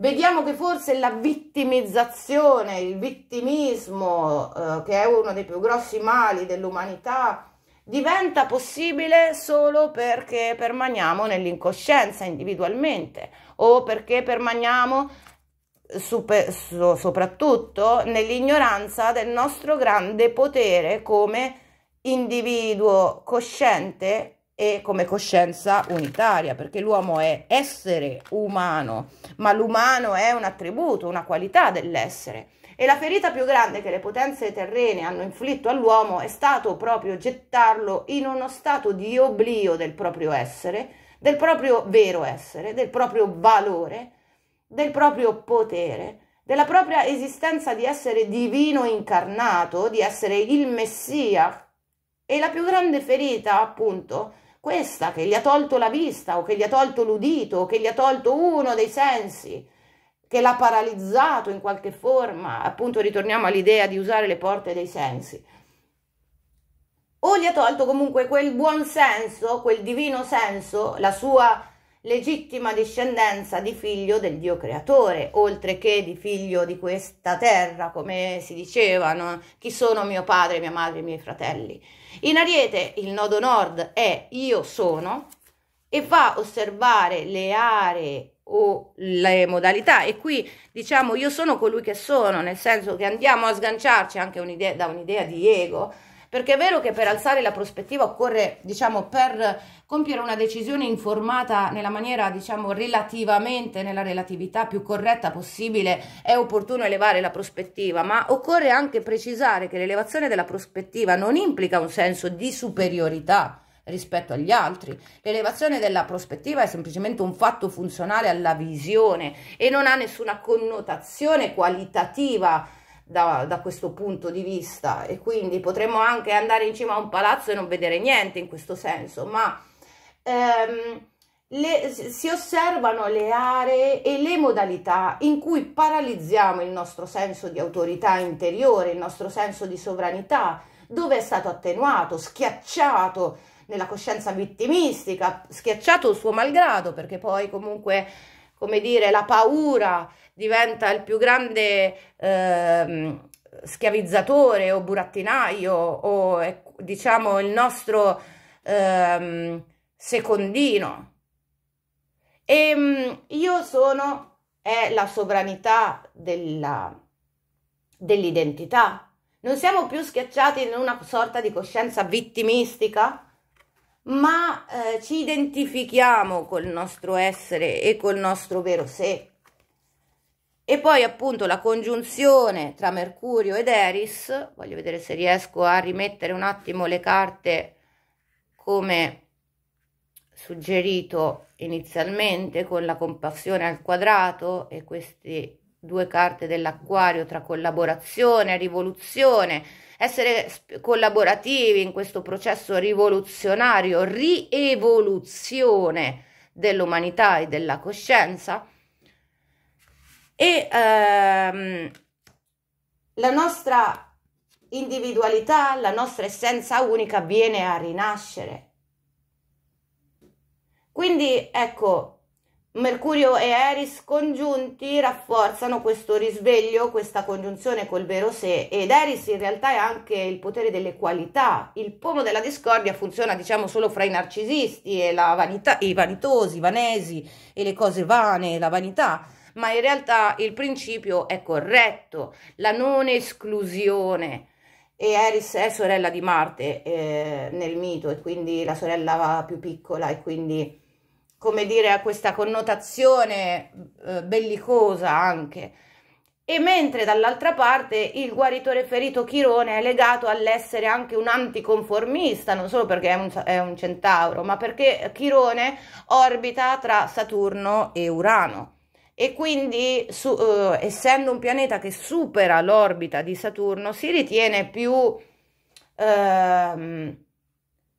Vediamo che forse la vittimizzazione, il vittimismo, eh, che è uno dei più grossi mali dell'umanità, diventa possibile solo perché permaniamo nell'incoscienza individualmente o perché permaniamo super, so, soprattutto nell'ignoranza del nostro grande potere come individuo cosciente e come coscienza unitaria, perché l'uomo è essere umano, ma l'umano è un attributo, una qualità dell'essere. E la ferita più grande che le potenze terrene hanno inflitto all'uomo è stato proprio gettarlo in uno stato di oblio del proprio essere, del proprio vero essere, del proprio valore, del proprio potere, della propria esistenza di essere divino incarnato, di essere il Messia. E la più grande ferita, appunto, questa che gli ha tolto la vista o che gli ha tolto l'udito o che gli ha tolto uno dei sensi, che l'ha paralizzato in qualche forma, appunto ritorniamo all'idea di usare le porte dei sensi, o gli ha tolto comunque quel buon senso, quel divino senso, la sua legittima discendenza di figlio del Dio creatore, oltre che di figlio di questa terra, come si dicevano, chi sono mio padre, mia madre, i miei fratelli. In Ariete il nodo nord è io sono e va a osservare le aree o le modalità e qui diciamo io sono colui che sono nel senso che andiamo a sganciarci anche un'idea, da un'idea di ego perché è vero che per alzare la prospettiva occorre, diciamo, per compiere una decisione informata nella maniera, diciamo, relativamente, nella relatività più corretta possibile, è opportuno elevare la prospettiva, ma occorre anche precisare che l'elevazione della prospettiva non implica un senso di superiorità rispetto agli altri. L'elevazione della prospettiva è semplicemente un fatto funzionale alla visione e non ha nessuna connotazione qualitativa da, da, questo punto di vista e quindi potremmo anche andare in cima a un palazzo e non vedere niente in questo senso, ma ehm, le, si osservano le aree e le modalità in cui paralizziamo il nostro senso di autorità interiore, il nostro senso di sovranità, dove è stato attenuato, schiacciato nella coscienza vittimistica, schiacciato il suo malgrado, perché poi comunque, come dire, la paura diventa il più grande eh, schiavizzatore o burattinaio o diciamo il nostro eh, secondino. E ehm, io sono è la sovranità dell'identità. non siamo più schiacciati in una sorta di coscienza vittimistica, ma eh, ci identifichiamo col nostro essere e col nostro vero sé. E poi appunto la congiunzione tra Mercurio ed Eris, voglio vedere se riesco a rimettere un attimo le carte come suggerito inizialmente con la compassione al quadrato e queste due carte dell'acquario tra collaborazione e rivoluzione, essere collaborativi in questo processo rivoluzionario, rievoluzione dell'umanità e della coscienza e ehm, la nostra individualità, la nostra essenza unica viene a rinascere. Quindi ecco, Mercurio e Eris congiunti rafforzano questo risveglio, questa congiunzione col vero sé ed Eris in realtà è anche il potere delle qualità. Il pomo della discordia funziona diciamo solo fra i narcisisti e vanità, i vanitosi, i vanesi e le cose vane, la vanità ma in realtà il principio è corretto, la non esclusione. E Eris è sorella di Marte eh, nel mito e quindi la sorella più piccola e quindi come dire ha questa connotazione eh, bellicosa anche. E mentre dall'altra parte il guaritore ferito Chirone è legato all'essere anche un anticonformista, non solo perché è un, è un centauro, ma perché Chirone orbita tra Saturno e Urano e quindi su, eh, essendo un pianeta che supera l'orbita di Saturno si ritiene più ehm,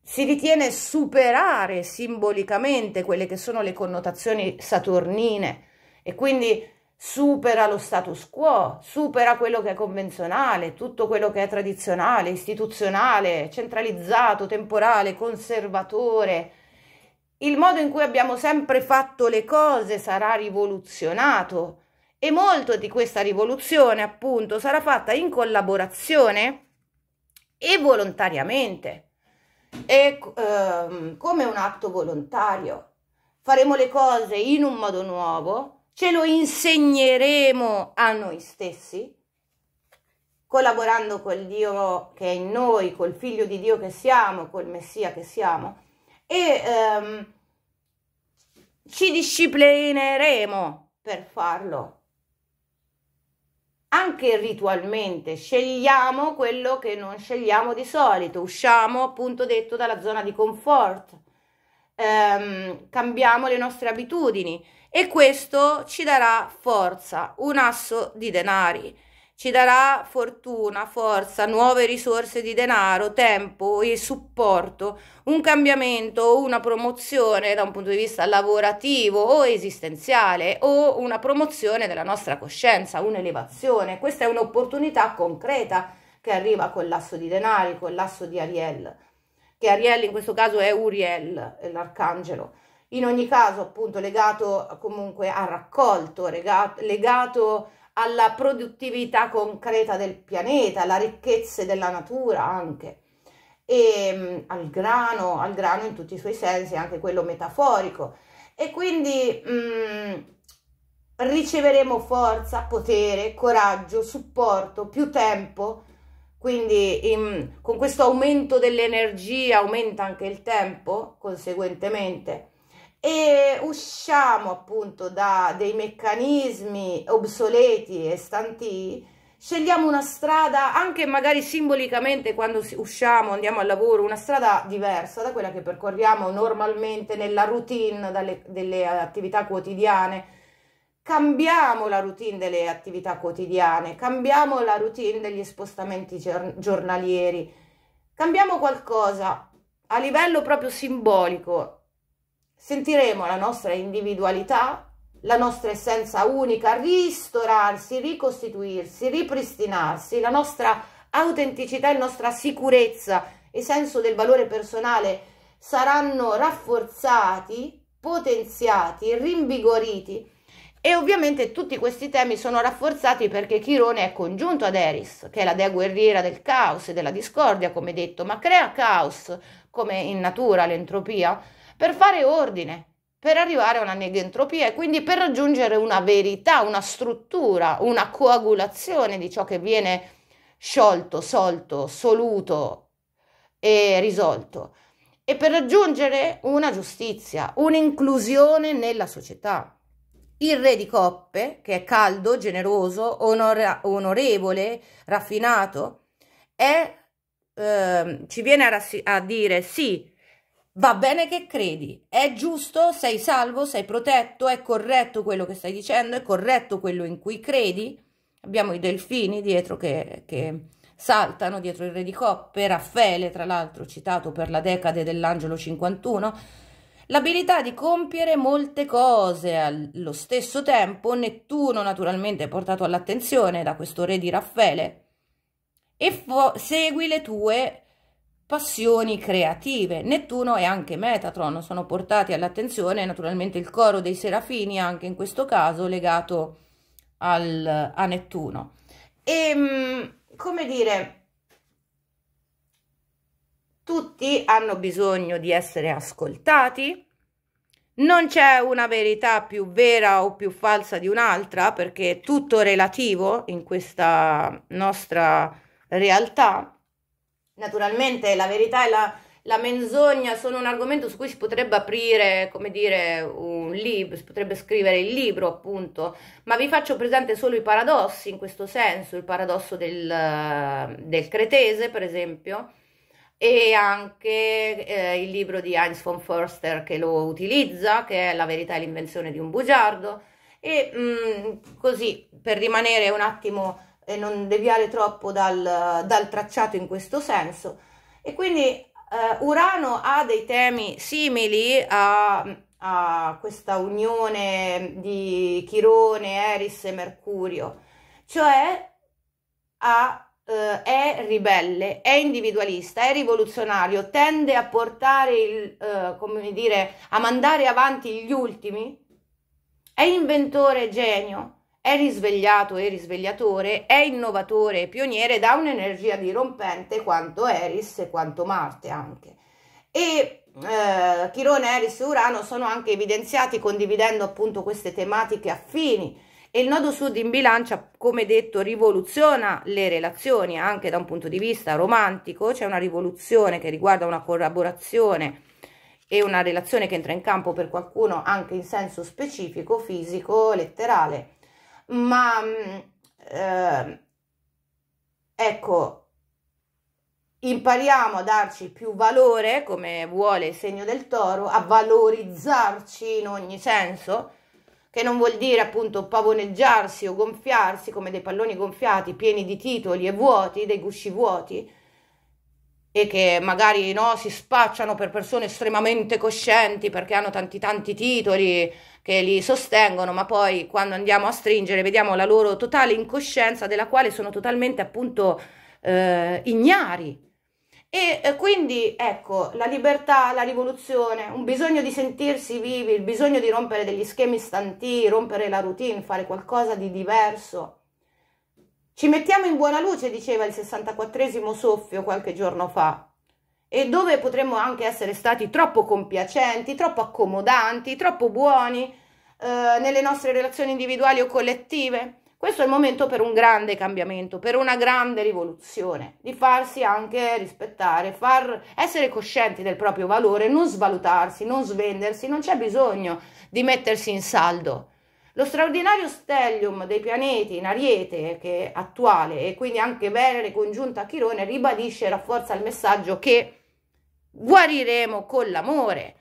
si ritiene superare simbolicamente quelle che sono le connotazioni saturnine e quindi supera lo status quo, supera quello che è convenzionale, tutto quello che è tradizionale, istituzionale, centralizzato, temporale, conservatore, il modo in cui abbiamo sempre fatto le cose sarà rivoluzionato e molto di questa rivoluzione appunto sarà fatta in collaborazione e volontariamente e ecco, ehm, come un atto volontario faremo le cose in un modo nuovo ce lo insegneremo a noi stessi collaborando col Dio che è in noi col figlio di Dio che siamo col Messia che siamo e ehm, ci disciplineremo per farlo. Anche ritualmente scegliamo quello che non scegliamo di solito, usciamo appunto detto dalla zona di comfort, ehm, cambiamo le nostre abitudini e questo ci darà forza, un asso di denari ci darà fortuna, forza, nuove risorse di denaro, tempo e supporto, un cambiamento o una promozione da un punto di vista lavorativo o esistenziale o una promozione della nostra coscienza, un'elevazione. Questa è un'opportunità concreta che arriva con lasso di denari, con lasso di Ariel, che Ariel in questo caso è Uriel, l'arcangelo. In ogni caso appunto legato comunque a raccolto, legato... legato alla produttività concreta del pianeta, alla ricchezza della natura anche, e mm, al grano, al grano in tutti i suoi sensi, anche quello metaforico. E quindi mh, mm, riceveremo forza, potere, coraggio, supporto, più tempo. Quindi in, con questo aumento dell'energia aumenta anche il tempo, conseguentemente e usciamo appunto da dei meccanismi obsoleti e stanti, scegliamo una strada anche magari simbolicamente quando usciamo, andiamo al lavoro, una strada diversa da quella che percorriamo normalmente nella routine dalle, delle attività quotidiane. Cambiamo la routine delle attività quotidiane, cambiamo la routine degli spostamenti giornalieri, cambiamo qualcosa a livello proprio simbolico sentiremo la nostra individualità, la nostra essenza unica ristorarsi, ricostituirsi, ripristinarsi, la nostra autenticità la nostra sicurezza e senso del valore personale saranno rafforzati, potenziati, rinvigoriti e ovviamente tutti questi temi sono rafforzati perché Chirone è congiunto ad Eris, che è la dea guerriera del caos e della discordia, come detto, ma crea caos come in natura l'entropia per fare ordine, per arrivare a una negentropia e quindi per raggiungere una verità, una struttura, una coagulazione di ciò che viene sciolto, solto, soluto e risolto e per raggiungere una giustizia, un'inclusione nella società. Il re di coppe, che è caldo, generoso, onora- onorevole, raffinato, è, eh, ci viene a, rassi- a dire sì, va bene che credi, è giusto, sei salvo, sei protetto, è corretto quello che stai dicendo, è corretto quello in cui credi. Abbiamo i delfini dietro che, che saltano, dietro il re di coppe, Raffaele tra l'altro citato per la decade dell'angelo 51. L'abilità di compiere molte cose allo stesso tempo, Nettuno naturalmente è portato all'attenzione da questo re di Raffaele, e segui le tue passioni creative. Nettuno e anche Metatron sono portati all'attenzione, naturalmente il coro dei Serafini anche in questo caso legato al, a Nettuno. E ehm, come dire, tutti hanno bisogno di essere ascoltati, non c'è una verità più vera o più falsa di un'altra perché è tutto relativo in questa nostra realtà Naturalmente la verità e la, la menzogna sono un argomento su cui si potrebbe aprire, come dire, un libro, si potrebbe scrivere il libro appunto, ma vi faccio presente solo i paradossi in questo senso, il paradosso del, del cretese per esempio e anche eh, il libro di Heinz von Förster che lo utilizza, che è La verità e l'invenzione di un bugiardo e mh, mm, così per rimanere un attimo e non deviare troppo dal, dal tracciato in questo senso. E quindi eh, Urano ha dei temi simili a, a questa unione di Chirone, Eris e Mercurio, cioè a Uh, eh, è ribelle, è individualista, è rivoluzionario, tende a portare il, uh, come dire, a mandare avanti gli ultimi, è inventore genio, è risvegliato e risvegliatore, è innovatore e pioniere, dà un'energia dirompente quanto Eris e quanto Marte anche. E eh, Chirone, Eris e Urano sono anche evidenziati condividendo appunto queste tematiche affini e il nodo sud in bilancia, come detto, rivoluziona le relazioni anche da un punto di vista romantico, c'è una rivoluzione che riguarda una collaborazione e una relazione che entra in campo per qualcuno anche in senso specifico, fisico, letterale ma eh, ecco impariamo a darci più valore come vuole il segno del toro a valorizzarci in ogni senso che non vuol dire appunto pavoneggiarsi o gonfiarsi come dei palloni gonfiati pieni di titoli e vuoti dei gusci vuoti e che magari no, si spacciano per persone estremamente coscienti perché hanno tanti tanti titoli che li sostengono, ma poi quando andiamo a stringere vediamo la loro totale incoscienza della quale sono totalmente appunto eh, ignari. E eh, quindi ecco, la libertà, la rivoluzione, un bisogno di sentirsi vivi, il bisogno di rompere degli schemi stanti, rompere la routine, fare qualcosa di diverso. Ci mettiamo in buona luce, diceva il 64 esimo soffio qualche giorno fa e dove potremmo anche essere stati troppo compiacenti, troppo accomodanti, troppo buoni eh, nelle nostre relazioni individuali o collettive. Questo è il momento per un grande cambiamento, per una grande rivoluzione, di farsi anche rispettare, far, essere coscienti del proprio valore, non svalutarsi, non svendersi, non c'è bisogno di mettersi in saldo. Lo straordinario stellium dei pianeti in Ariete, che è attuale, e quindi anche Venere congiunta a Chirone, ribadisce e rafforza il messaggio che guariremo con l'amore,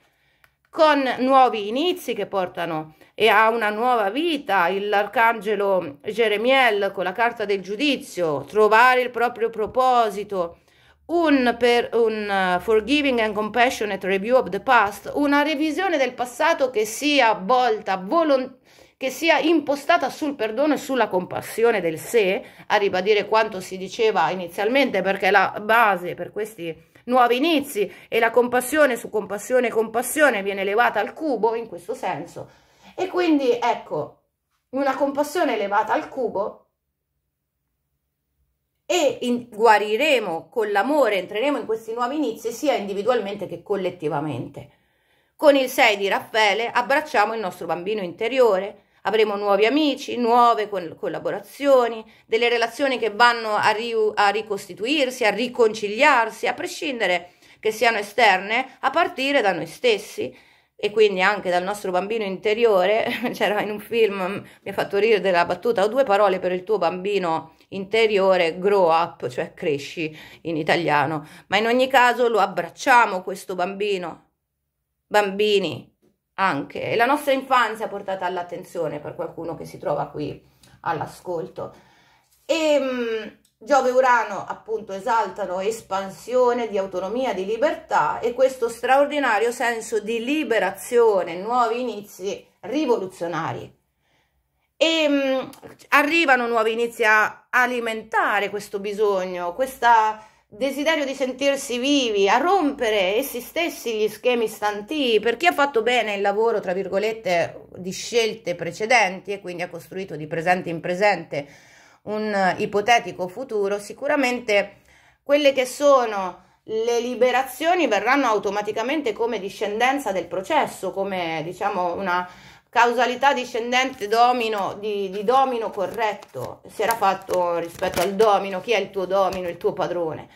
con nuovi inizi che portano a una nuova vita. L'arcangelo Geremiel con la carta del giudizio, trovare il proprio proposito, un, per, un uh, forgiving and compassionate review of the past, una revisione del passato che sia volta volontariamente che sia impostata sul perdono e sulla compassione del sé, a ribadire quanto si diceva inizialmente, perché la base per questi nuovi inizi e la compassione su compassione compassione viene elevata al cubo in questo senso. E quindi ecco, una compassione elevata al cubo e in, guariremo con l'amore, entreremo in questi nuovi inizi sia individualmente che collettivamente. Con il 6 di Raffaele abbracciamo il nostro bambino interiore, avremo nuovi amici, nuove collaborazioni, delle relazioni che vanno a, ri- a ricostituirsi, a riconciliarsi, a prescindere che siano esterne, a partire da noi stessi e quindi anche dal nostro bambino interiore. C'era in un film, mm, mi ha fatto ridere della battuta, ho due parole per il tuo bambino interiore, grow up, cioè cresci in italiano, ma in ogni caso lo abbracciamo questo bambino. Bambini, anche la nostra infanzia portata all'attenzione per qualcuno che si trova qui all'ascolto. E ehm, Giove e Urano appunto esaltano espansione di autonomia, di libertà e questo straordinario senso di liberazione, nuovi inizi rivoluzionari. E ehm, mh, arrivano nuovi inizi a alimentare questo bisogno, questa desiderio di sentirsi vivi, a rompere essi stessi gli schemi istantivi, per chi ha fatto bene il lavoro, tra virgolette, di scelte precedenti e quindi ha costruito di presente in presente un ipotetico futuro, sicuramente quelle che sono le liberazioni verranno automaticamente come discendenza del processo, come diciamo una causalità discendente domino, di, di domino corretto, si era fatto rispetto al domino, chi è il tuo domino, il tuo padrone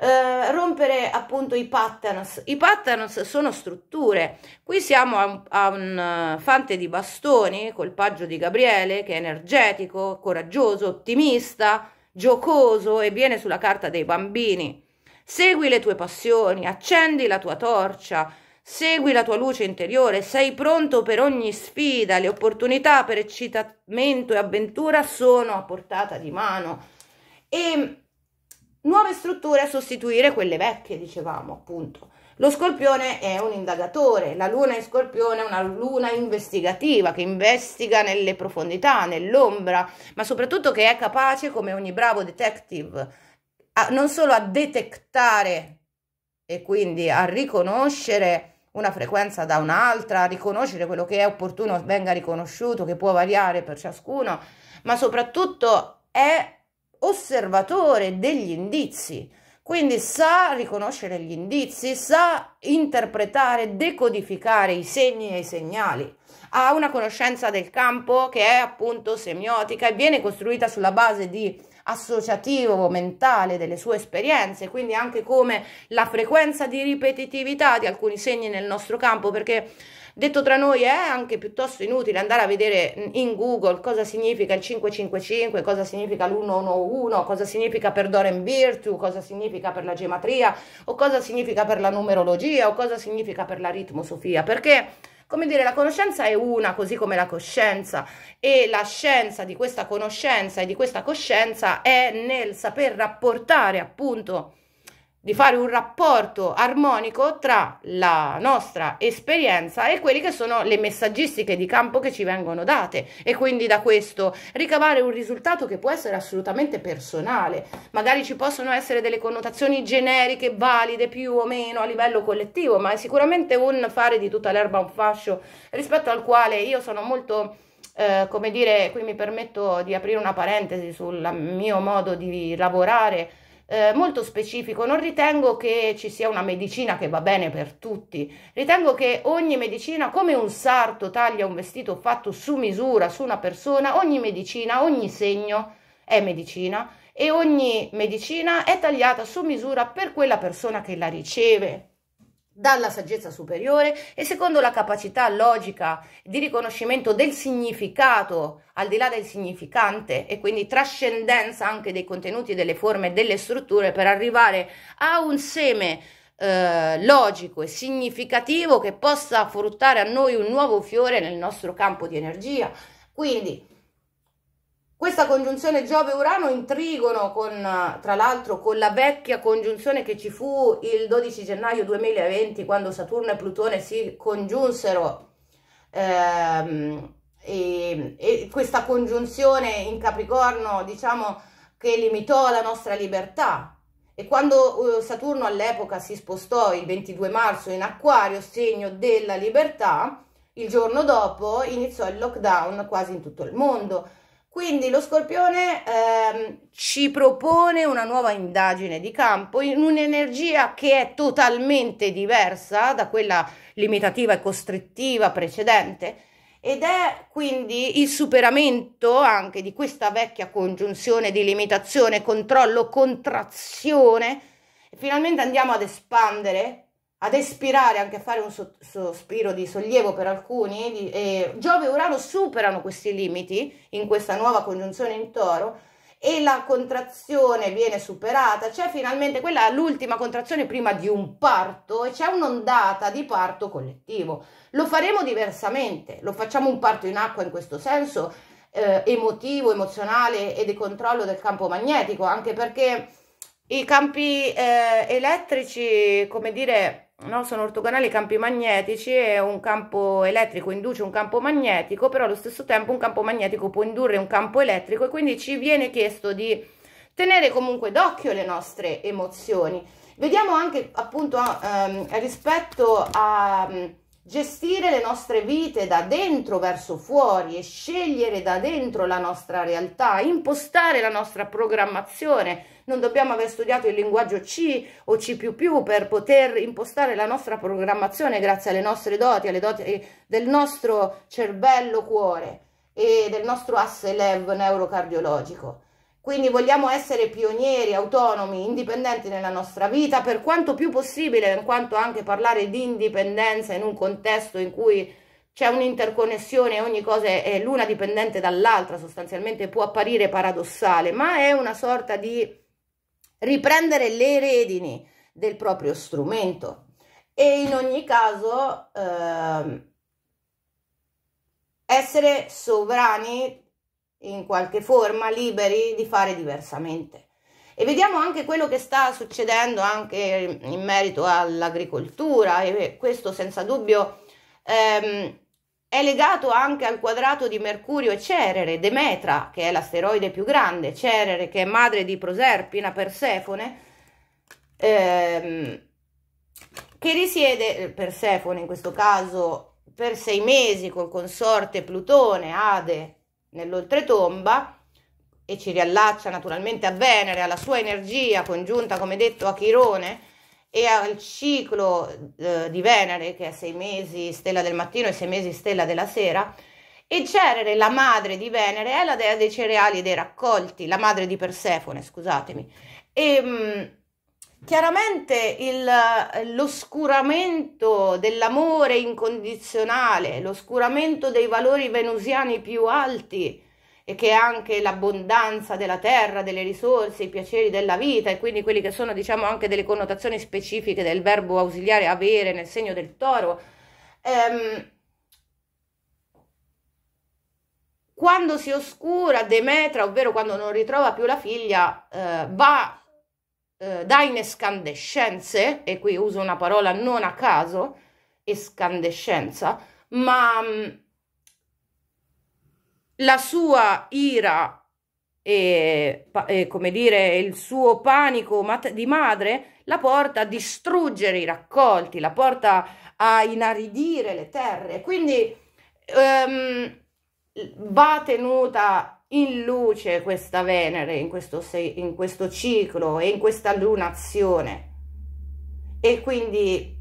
eh, rompere appunto i patterns. I patterns sono strutture. Qui siamo a un, a un eh, fante di bastoni col paggio di Gabriele che è energetico, coraggioso, ottimista, giocoso e viene sulla carta dei bambini. Segui le tue passioni, accendi la tua torcia, segui la tua luce interiore, sei pronto per ogni sfida, le opportunità per eccitamento e avventura sono a portata di mano. E Nuove strutture a sostituire quelle vecchie, dicevamo appunto. Lo scorpione è un indagatore, la luna in scorpione è una luna investigativa che investiga nelle profondità, nell'ombra, ma soprattutto che è capace, come ogni bravo detective, a, non solo a detectare e quindi a riconoscere una frequenza da un'altra, a riconoscere quello che è opportuno venga riconosciuto, che può variare per ciascuno, ma soprattutto è osservatore degli indizi, quindi sa riconoscere gli indizi, sa interpretare, decodificare i segni e i segnali, ha una conoscenza del campo che è appunto semiotica e viene costruita sulla base di associativo mentale delle sue esperienze, quindi anche come la frequenza di ripetitività di alcuni segni nel nostro campo, perché Detto tra noi è anche piuttosto inutile andare a vedere in Google cosa significa il 555, cosa significa l'111, cosa significa per Dorem Virtue, cosa significa per la gematria o cosa significa per la numerologia o cosa significa per la ritmosofia, perché come dire, la conoscenza è una, così come la coscienza, e la scienza di questa conoscenza e di questa coscienza è nel saper rapportare appunto di fare un rapporto armonico tra la nostra esperienza e quelle che sono le messaggistiche di campo che ci vengono date e quindi da questo ricavare un risultato che può essere assolutamente personale. Magari ci possono essere delle connotazioni generiche, valide più o meno a livello collettivo, ma è sicuramente un fare di tutta l'erba un fascio rispetto al quale io sono molto... Eh, come dire, qui mi permetto di aprire una parentesi sul mio modo di lavorare eh, molto specifico, non ritengo che ci sia una medicina che va bene per tutti, ritengo che ogni medicina, come un sarto taglia un vestito fatto su misura, su una persona, ogni medicina, ogni segno è medicina e ogni medicina è tagliata su misura per quella persona che la riceve, dalla saggezza superiore e secondo la capacità logica di riconoscimento del significato al di là del significante e quindi trascendenza anche dei contenuti, delle forme, delle strutture per arrivare a un seme eh, logico e significativo che possa fruttare a noi un nuovo fiore nel nostro campo di energia. Quindi questa congiunzione Giove-Urano intrigono con, tra l'altro, con la vecchia congiunzione che ci fu il 12 gennaio 2020 quando Saturno e Plutone si congiunsero ehm, e, e questa congiunzione in Capricorno, diciamo, che limitò la nostra libertà, e quando uh, Saturno all'epoca si spostò il 22 marzo in Acquario, segno della libertà, il giorno dopo iniziò il lockdown quasi in tutto il mondo. Quindi lo scorpione ehm, ci propone una nuova indagine di campo in un'energia che è totalmente diversa da quella limitativa e costrittiva precedente ed è quindi il superamento anche di questa vecchia congiunzione di limitazione, controllo, contrazione. finalmente andiamo ad espandere ad espirare, anche a fare un sospiro di sollievo per alcuni, di, eh, Giove e Urano superano questi limiti in questa nuova congiunzione in toro e la contrazione viene superata, c'è finalmente quella l'ultima contrazione prima di un parto e c'è un'ondata di parto collettivo. Lo faremo diversamente, lo facciamo un parto in acqua in questo senso, eh, emotivo, emozionale e di controllo del campo magnetico, anche perché i campi eh, elettrici, come dire, no? sono ortogonali i campi magnetici e un campo elettrico induce un campo magnetico, però allo stesso tempo un campo magnetico può indurre un campo elettrico e quindi ci viene chiesto di tenere comunque d'occhio le nostre emozioni. Vediamo anche appunto eh, rispetto a gestire le nostre vite da dentro verso fuori e scegliere da dentro la nostra realtà, impostare la nostra programmazione. Non dobbiamo aver studiato il linguaggio C o C per poter impostare la nostra programmazione grazie alle nostre doti, alle doti eh, del nostro cervello cuore e del nostro asse LEV neurocardiologico. Quindi vogliamo essere pionieri, autonomi, indipendenti nella nostra vita per quanto più possibile, in quanto anche parlare di indipendenza in un contesto in cui c'è un'interconnessione, e ogni cosa è l'una dipendente dall'altra, sostanzialmente può apparire paradossale, ma è una sorta di riprendere le redini del proprio strumento. E in ogni caso eh, essere sovrani in qualche forma liberi di fare diversamente. E vediamo anche quello che sta succedendo anche in merito all'agricoltura e questo senza dubbio ehm, è legato anche al quadrato di Mercurio e Cerere, Demetra che è l'asteroide più grande, Cerere che è madre di Proserpina, Persefone, ehm, che risiede, eh, Persefone in questo caso, per sei mesi col consorte Plutone, Ade nell'oltretomba e ci riallaccia naturalmente a Venere, alla sua energia congiunta, come detto, a Chirone e al ciclo eh, di Venere, che è sei mesi stella del mattino e sei mesi stella della sera. E Cerere, la madre di Venere, è la dea dei cereali e dei raccolti, la madre di Persefone, scusatemi. E, mh, mm, Chiaramente il, l'oscuramento dell'amore incondizionale, l'oscuramento dei valori venusiani più alti e che è anche l'abbondanza della terra, delle risorse, i piaceri della vita e quindi quelli che sono diciamo anche delle connotazioni specifiche del verbo ausiliare avere nel segno del toro. Ehm, quando si oscura Demetra, ovvero quando non ritrova più la figlia, eh, va eh, da inescandescenze, e qui uso una parola non a caso, escandescenza, ma mm, la sua ira e, e, come dire il suo panico mat- di madre la porta a distruggere i raccolti, la porta a inaridire le terre. Quindi ehm, va tenuta in luce questa Venere in questo, in questo ciclo e in questa lunazione e quindi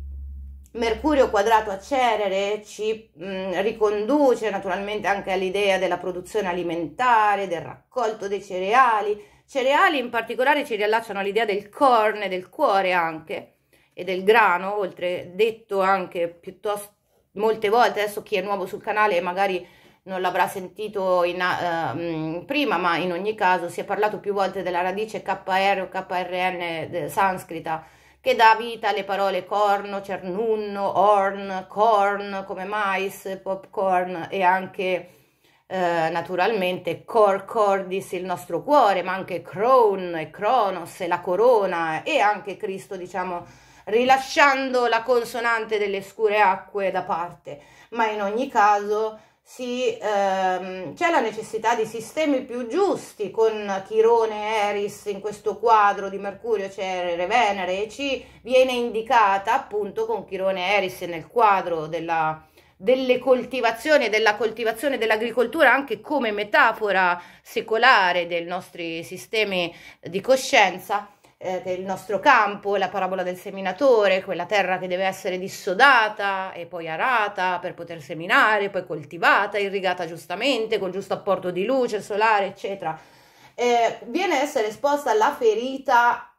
Mercurio quadrato a Cerere ci mh, mm, riconduce naturalmente anche all'idea della produzione alimentare, del raccolto dei cereali. Cereali in particolare ci riallacciano all'idea del corne, del cuore anche, e del grano, oltre detto anche piuttosto molte volte, adesso chi è nuovo sul canale magari non l'avrà sentito in, uh, prima, ma in ogni caso si è parlato più volte della radice KR o KRN eh, sanscrita che dà vita alle parole corno, cernunno, horn, corn come mais, popcorn e anche eh, naturalmente cor cordis il nostro cuore, ma anche crown e cronos e la corona e anche Cristo, diciamo, rilasciando la consonante delle scure acque da parte. Ma in ogni caso si, ehm, c'è la necessità di sistemi più giusti con Chirone e Eris in questo quadro di Mercurio, Cerere, Venere e ci viene indicata appunto con Chirone e Eris nel quadro della, delle coltivazioni, e della coltivazione dell'agricoltura anche come metafora secolare dei nostri sistemi di coscienza eh, il nostro campo, la parabola del seminatore, quella terra che deve essere dissodata e poi arata per poter seminare, poi coltivata, irrigata giustamente, col giusto apporto di luce solare, eccetera. Eh, viene a essere esposta alla ferita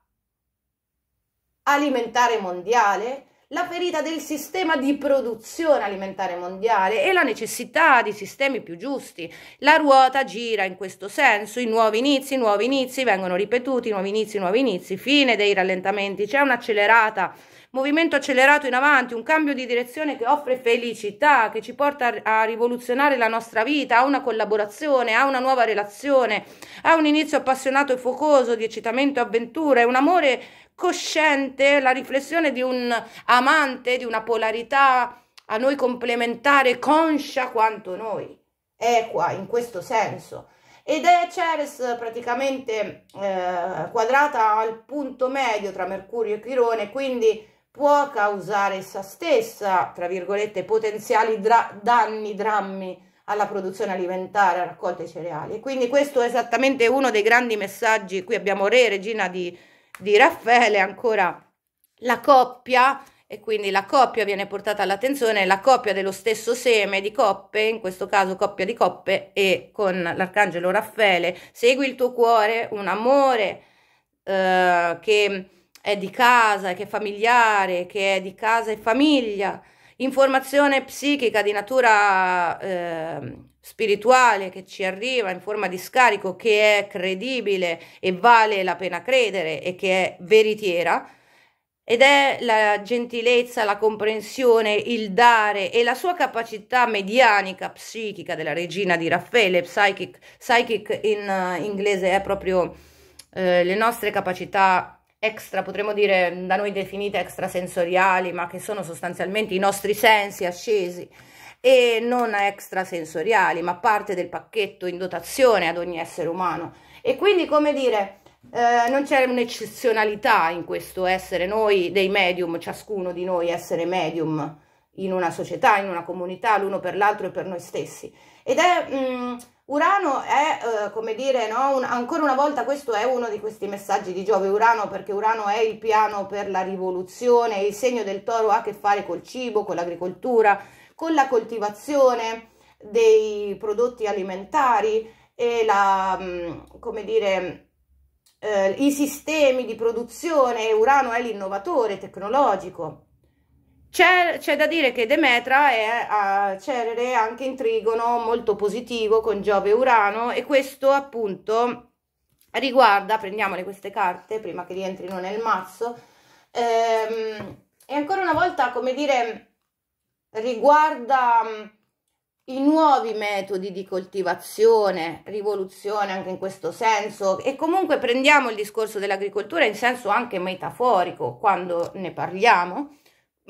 alimentare mondiale la ferita del sistema di produzione alimentare mondiale e la necessità di sistemi più giusti. La ruota gira in questo senso, i nuovi inizi, nuovi inizi vengono ripetuti, nuovi inizi, nuovi inizi, fine dei rallentamenti, c'è un'accelerata movimento accelerato in avanti, un cambio di direzione che offre felicità, che ci porta a, rivoluzionare la nostra vita, a una collaborazione, a una nuova relazione, a un inizio appassionato e focoso di eccitamento e avventura, è un amore cosciente, la riflessione di un amante, di una polarità a noi complementare, conscia quanto noi, equa in questo senso. Ed è Ceres praticamente eh, quadrata al punto medio tra Mercurio e Chirone, quindi può causare essa stessa, tra virgolette, potenziali dra danni, drammi alla produzione alimentare, alla raccolta cereali. E quindi questo è esattamente uno dei grandi messaggi, qui abbiamo Re, regina di di Raffaele ancora la coppia e quindi la coppia viene portata all'attenzione, la coppia dello stesso seme di coppe, in questo caso coppia di coppe e con l'arcangelo Raffaele, segui il tuo cuore, un amore eh, che è di casa, che è familiare, che è di casa e famiglia, informazione psichica di natura eh, spirituale che ci arriva in forma di scarico che è credibile e vale la pena credere e che è veritiera ed è la gentilezza, la comprensione, il dare e la sua capacità medianica, psichica della regina di Raffaele, psychic, psychic in uh, inglese è proprio uh, le nostre capacità extra, potremmo dire da noi definite extrasensoriali, ma che sono sostanzialmente i nostri sensi ascesi e non extrasensoriali, ma parte del pacchetto in dotazione ad ogni essere umano. E quindi, come dire, eh, non c'è un'eccezionalità in questo essere noi dei medium, ciascuno di noi essere medium in una società, in una comunità, l'uno per l'altro e per noi stessi. Ed è... Mh, mm, Urano è, eh, come dire, no? un, ancora una volta questo è uno di questi messaggi di Giove, Urano perché Urano è il piano per la rivoluzione, il segno del toro ha a che fare col cibo, con l'agricoltura, con la coltivazione dei prodotti alimentari e la, mm, come dire, eh, i sistemi di produzione, Urano è l'innovatore tecnologico. C'è da dire che Demetra è a Cerere anche in trigono molto positivo con Giove e Urano e questo appunto riguarda, prendiamole queste carte prima che rientrino nel mazzo, ehm, e ancora una volta come dire riguarda mm, i nuovi metodi di coltivazione, rivoluzione anche in questo senso e comunque prendiamo il discorso dell'agricoltura in senso anche metaforico quando ne parliamo,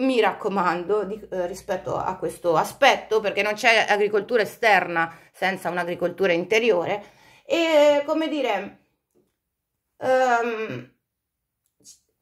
mi raccomando di, eh, rispetto a questo aspetto perché non c'è agricoltura esterna senza un'agricoltura interiore e come dire... Um,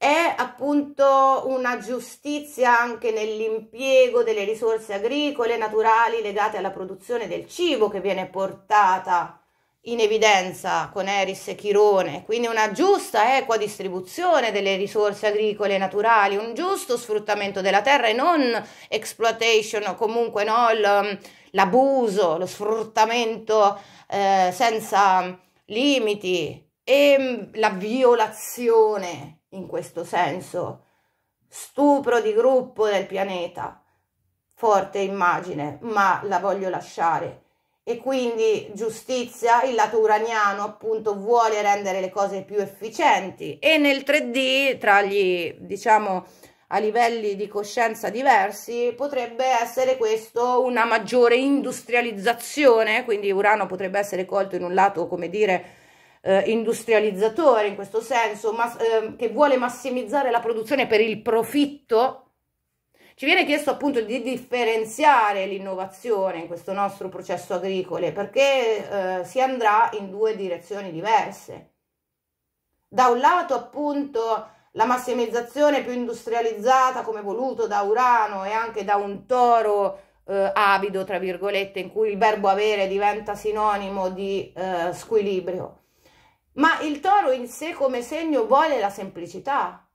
è appunto una giustizia anche nell'impiego delle risorse agricole naturali legate alla produzione del cibo che viene portata in evidenza con Eris e Chirone, quindi una giusta equa distribuzione delle risorse agricole naturali, un giusto sfruttamento della terra e non exploitation o comunque no, um, l'abuso, lo sfruttamento eh, senza limiti e mm, la violazione in questo senso. Stupro di gruppo del pianeta, forte immagine, ma la voglio lasciare. E quindi giustizia, il lato uraniano appunto vuole rendere le cose più efficienti e nel 3D tra gli, diciamo, a livelli di coscienza diversi, potrebbe essere questo una maggiore industrializzazione, quindi Urano potrebbe essere colto in un lato, come dire, eh, industrializzatore in questo senso, ma, eh, che vuole massimizzare la produzione per il profitto, ci viene chiesto appunto di differenziare l'innovazione in questo nostro processo agricolo perché eh, si andrà in due direzioni diverse. Da un lato appunto la massimizzazione più industrializzata come voluto da Urano e anche da un toro eh, avido, tra virgolette, in cui il verbo avere diventa sinonimo di eh, squilibrio ma il toro in sé come segno vuole la semplicità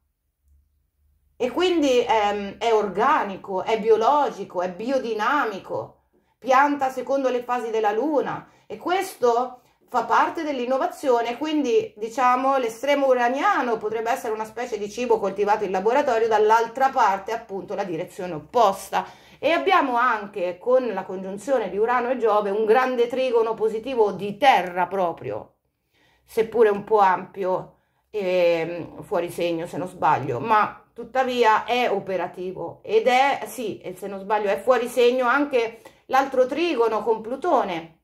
e quindi è, ehm, è organico, è biologico, è biodinamico, pianta secondo le fasi della luna e questo fa parte dell'innovazione, quindi diciamo l'estremo uraniano potrebbe essere una specie di cibo coltivato in laboratorio, dall'altra parte appunto la direzione opposta. E abbiamo anche con la congiunzione di Urano e Giove un grande trigono positivo di terra proprio, seppure un po' ampio, eh, fuori segno se non sbaglio, ma tuttavia è operativo ed è, sì, se non sbaglio, è fuori segno anche l'altro trigono con Plutone,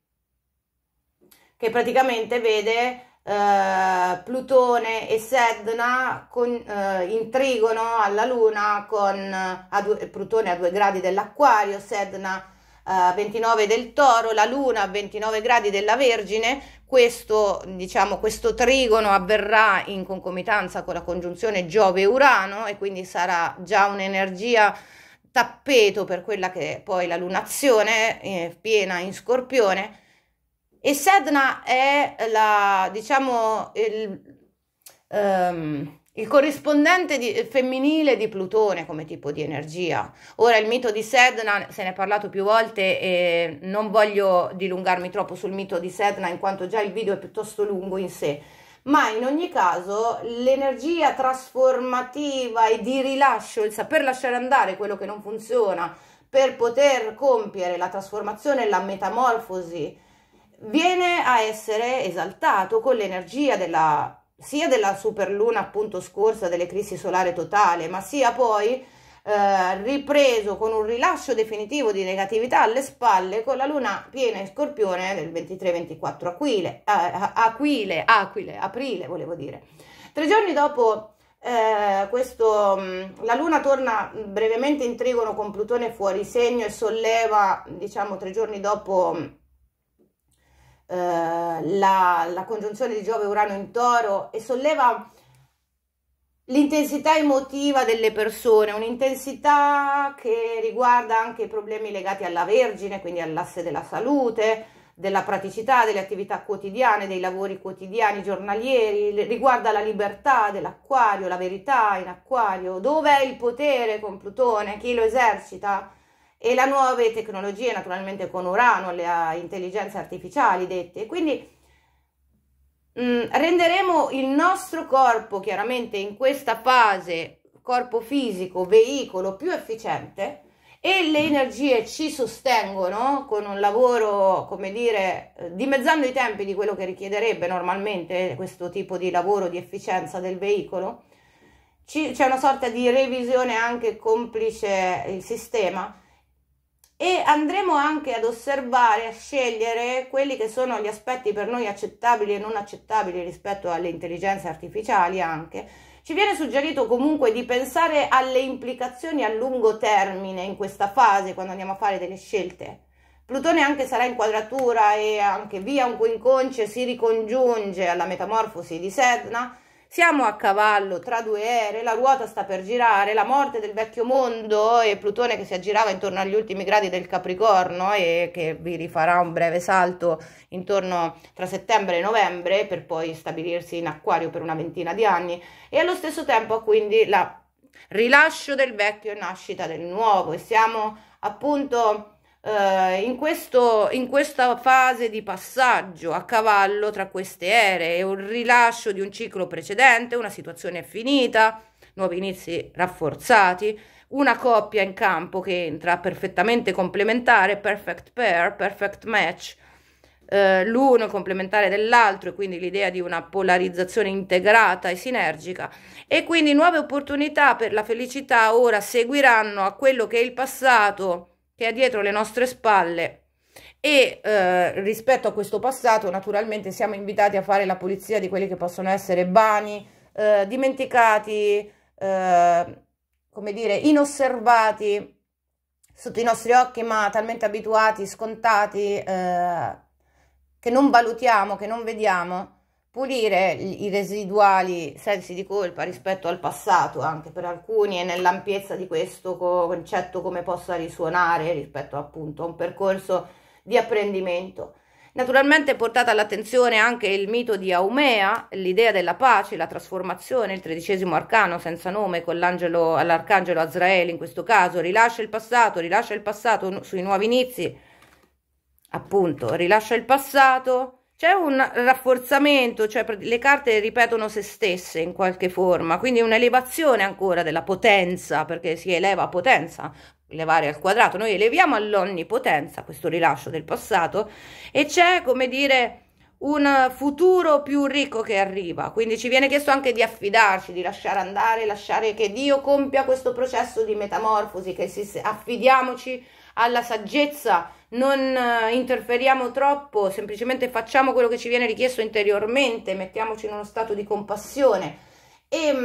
che praticamente vede Uh, Plutone e Sedna con, uh, in trigono alla Luna con uh, a due, Plutone a 2 gradi dell'Acquario, Sedna eh, a 29 del Toro, la Luna a 29 gradi della Vergine questo, diciamo, questo trigono avverrà in concomitanza con la congiunzione Giove-Urano e quindi sarà già un'energia tappeto per quella che è poi la lunazione eh, piena in scorpione. E Sedna è la, diciamo, il, um, il corrispondente di, eh, femminile di Plutone come tipo di energia. Ora il mito di Sedna se ne è parlato più volte e non voglio dilungarmi troppo sul mito di Sedna in quanto già il video è piuttosto lungo in sé, ma in ogni caso l'energia trasformativa e di rilascio, il saper lasciare andare quello che non funziona per poter compiere la trasformazione, la metamorfosi, viene a essere esaltato con l'energia della sia della superluna appunto scorsa, dell'eclissi solare totale, ma sia poi eh, ripreso con un rilascio definitivo di negatività alle spalle con la luna piena in scorpione del 23-24 aquile, eh, aquile, aquile, aprile volevo dire. Tre giorni dopo eh, questo, mm, la luna torna brevemente in trigono con Plutone fuori segno e solleva, diciamo tre giorni dopo... Mh, mm, eh, la, la, congiunzione di Giove Urano in toro e solleva l'intensità emotiva delle persone, un'intensità che riguarda anche i problemi legati alla Vergine, quindi all'asse della salute, della praticità, delle attività quotidiane, dei lavori quotidiani, giornalieri, riguarda la libertà dell'acquario, la verità in acquario, dov'è il potere con Plutone, chi lo esercita, e le nuove tecnologie naturalmente con Urano, le ah, intelligenze artificiali dette. Quindi mh, mm, renderemo il nostro corpo chiaramente in questa fase, corpo fisico, veicolo più efficiente e le energie ci sostengono con un lavoro, come dire, dimezzando i tempi di quello che richiederebbe normalmente questo tipo di lavoro di efficienza del veicolo. C'è una sorta di revisione anche complice il sistema e andremo anche ad osservare, a scegliere quelli che sono gli aspetti per noi accettabili e non accettabili rispetto alle intelligenze artificiali anche. Ci viene suggerito comunque di pensare alle implicazioni a lungo termine in questa fase quando andiamo a fare delle scelte. Plutone anche sarà in quadratura e anche via un quincunce si ricongiunge alla metamorfosi di Sedna, siamo a cavallo tra due ere, la ruota sta per girare, la morte del vecchio mondo e Plutone che si aggirava intorno agli ultimi gradi del Capricorno e che vi rifarà un breve salto intorno tra settembre e novembre per poi stabilirsi in acquario per una ventina di anni e allo stesso tempo quindi la rilascio del vecchio e nascita del nuovo e siamo appunto eh, in, questo, in questa fase di passaggio a cavallo tra queste ere e un rilascio di un ciclo precedente, una situazione finita, nuovi inizi rafforzati, una coppia in campo che entra perfettamente complementare, perfect pair, perfect match, eh, l'uno complementare dell'altro e quindi l'idea di una polarizzazione integrata e sinergica e quindi nuove opportunità per la felicità ora seguiranno a quello che è il passato che è dietro le nostre spalle e eh, rispetto a questo passato naturalmente siamo invitati a fare la pulizia di quelli che possono essere bani, eh, dimenticati, eh, come dire, inosservati sotto i nostri occhi ma talmente abituati, scontati, eh, che non valutiamo, che non vediamo pulire i residuali sensi di colpa rispetto al passato, anche per alcuni e nell'ampiezza di questo concetto come possa risuonare rispetto appunto a un percorso di apprendimento. Naturalmente è portata all'attenzione anche il mito di Aumea, l'idea della pace, la trasformazione, il tredicesimo arcano senza nome con l'angelo, all'arcangelo Azraele in questo caso, rilascia il passato, rilascia il passato sui nuovi inizi, appunto, rilascia il passato, c'è un rafforzamento, cioè le carte ripetono se stesse in qualche forma, quindi un'elevazione ancora della potenza, perché si eleva a potenza, levare al quadrato, noi eleviamo all'onnipotenza questo rilascio del passato e c'è, come dire, un futuro più ricco che arriva, quindi ci viene chiesto anche di affidarci, di lasciare andare, lasciare che Dio compia questo processo di metamorfosi, che si, affidiamoci alla saggezza non eh, interferiamo troppo, semplicemente facciamo quello che ci viene richiesto interiormente, mettiamoci in uno stato di compassione e mh,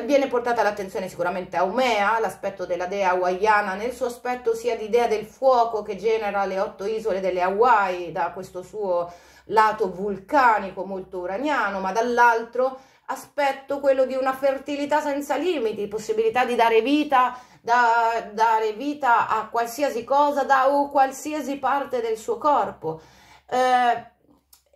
mm, viene portata l'attenzione sicuramente a Umea, l'aspetto della dea hawaiana nel suo aspetto sia di dea del fuoco che genera le otto isole delle Hawaii da questo suo lato vulcanico molto uraniano, ma dall'altro aspetto quello di una fertilità senza limiti, possibilità di dare vita da dare vita a qualsiasi cosa da o qualsiasi parte del suo corpo. Eh,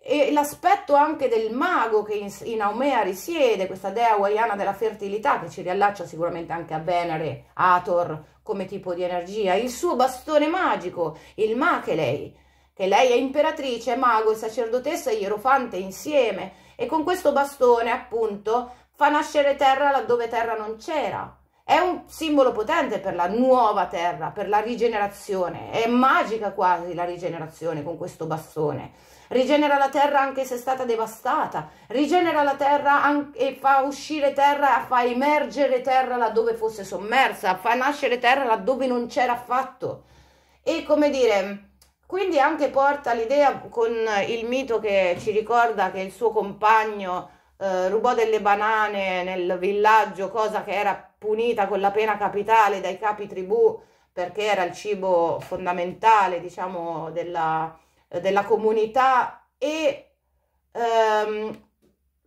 e l'aspetto anche del mago che in, in Aumea risiede, questa dea hawaiana della fertilità che ci riallaccia sicuramente anche a Venere, Ator come tipo di energia, il suo bastone magico, il Makelei, che lei è imperatrice, mago e sacerdotessa e ierofante insieme e con questo bastone appunto fa nascere terra laddove terra non c'era, è un simbolo potente per la nuova terra, per la rigenerazione. È magica quasi la rigenerazione con questo bastone. Rigenera la terra anche se è stata devastata. Rigenera la terra e fa uscire terra, fa emergere terra laddove fosse sommersa, fa nascere terra laddove non c'era affatto. E come dire, quindi anche porta l'idea con il mito che ci ricorda che il suo compagno eh, rubò delle banane nel villaggio, cosa che era punita con la pena capitale dai capi tribù perché era il cibo fondamentale, diciamo, della, della comunità e ehm,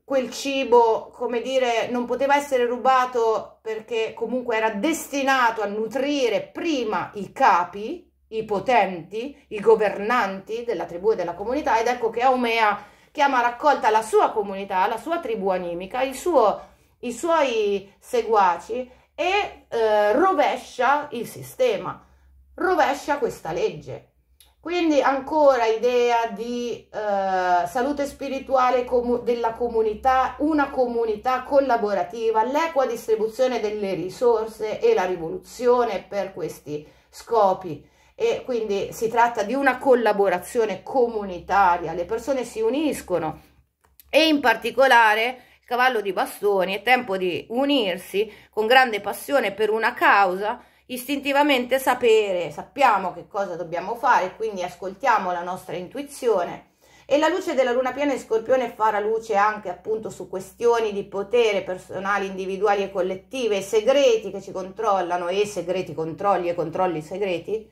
quel cibo, come dire, non poteva essere rubato perché comunque era destinato a nutrire prima i capi, i potenti, i governanti della tribù e della comunità ed ecco che Aumea chiama raccolta la sua comunità, la sua tribù animica, il suo i suoi seguaci e eh, rovescia il sistema, rovescia questa legge. Quindi ancora idea di eh, salute spirituale comu della comunità, una comunità collaborativa, l'equa distribuzione delle risorse e la rivoluzione per questi scopi. E quindi si tratta di una collaborazione comunitaria, le persone si uniscono e in particolare cavallo di bastoni, è tempo di unirsi con grande passione per una causa, istintivamente sapere, sappiamo che cosa dobbiamo fare, quindi ascoltiamo la nostra intuizione. E la luce della luna piena in scorpione farà luce anche appunto su questioni di potere personali, individuali e collettive, segreti che ci controllano e segreti controlli e controlli segreti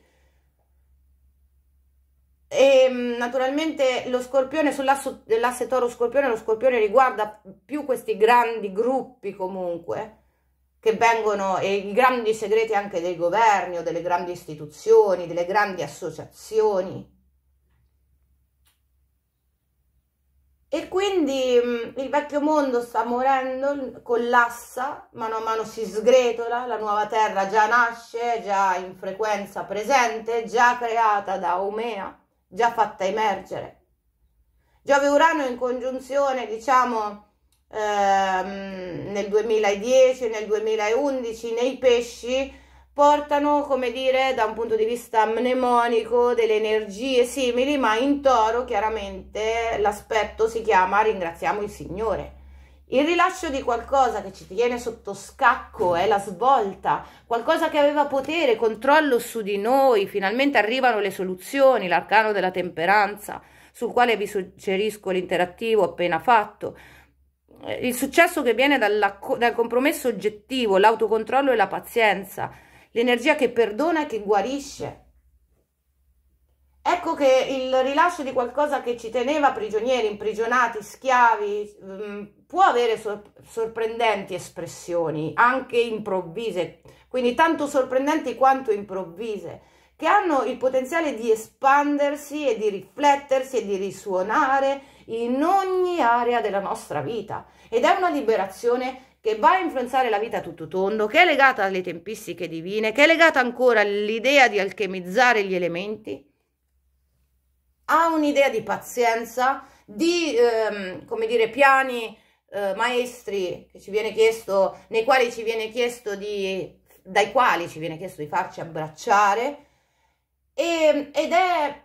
e ehm, naturalmente lo scorpione sull'asse toro scorpione, lo scorpione riguarda più questi grandi gruppi comunque che vengono, e i grandi segreti anche dei governi delle grandi istituzioni, delle grandi associazioni. E quindi mm, il vecchio mondo sta morendo, collassa, mano a mano si sgretola, la nuova terra già nasce, già in frequenza presente, già creata da Omea già fatta emergere. Giove Urano in congiunzione, diciamo, ehm, nel 2010, nel 2011, nei pesci, portano, come dire, da un punto di vista mnemonico, delle energie simili, ma in toro chiaramente l'aspetto si chiama ringraziamo il Signore il rilascio di qualcosa che ci tiene sotto scacco è la svolta, qualcosa che aveva potere, controllo su di noi, finalmente arrivano le soluzioni, l'arcano della temperanza, sul quale vi suggerisco l'interattivo appena fatto. Eh, il successo che viene dalla, dal compromesso oggettivo, l'autocontrollo e la pazienza, l'energia che perdona e che guarisce. Ecco che il rilascio di qualcosa che ci teneva prigionieri, imprigionati, schiavi, mm, può avere sor sorprendenti espressioni, anche improvvise, quindi tanto sorprendenti quanto improvvise, che hanno il potenziale di espandersi e di riflettersi e di risuonare in ogni area della nostra vita. Ed è una liberazione che va a influenzare la vita tutto tondo, che è legata alle tempistiche divine, che è legata ancora all'idea di alchemizzare gli elementi, ha un'idea di pazienza, di, ehm, come dire, piani eh, maestri chiesto, nei quali ci viene chiesto di, dai quali ci viene chiesto di farci abbracciare e, ed è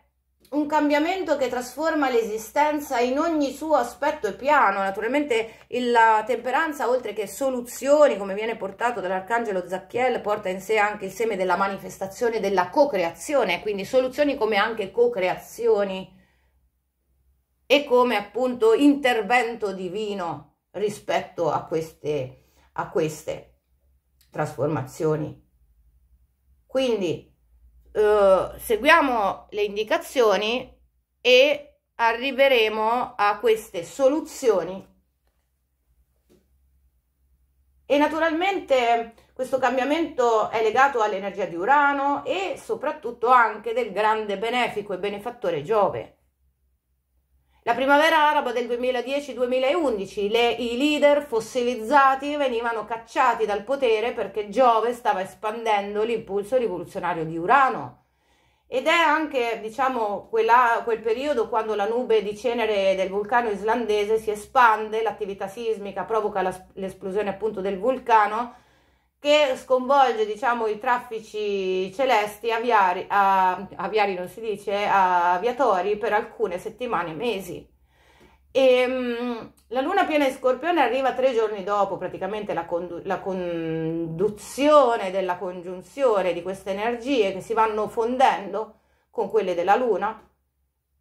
un cambiamento che trasforma l'esistenza in ogni suo aspetto e piano. Naturalmente la temperanza, oltre che soluzioni, come viene portato dall'arcangelo Zacchiel, porta in sé anche il seme della manifestazione della co-creazione, quindi soluzioni come anche co-creazioni e come appunto intervento divino rispetto a queste, a queste trasformazioni. Quindi eh, seguiamo le indicazioni e arriveremo a queste soluzioni. E naturalmente questo cambiamento è legato all'energia di Urano e soprattutto anche del grande benefico e benefattore Giove la primavera araba del 2010-2011, le, i leader fossilizzati venivano cacciati dal potere perché Giove stava espandendo l'impulso rivoluzionario di Urano. Ed è anche, diciamo, quella, quel periodo quando la nube di cenere del vulcano islandese si espande, l'attività sismica provoca la, l'esplosione appunto del vulcano, che sconvolge diciamo i traffici celesti aviari, a, aviari non si dice, aviatori per alcune settimane, mesi. E, ehm, mh, la luna piena in scorpione arriva tre giorni dopo praticamente la, condu- la conduzione della congiunzione di queste energie che si vanno fondendo con quelle della luna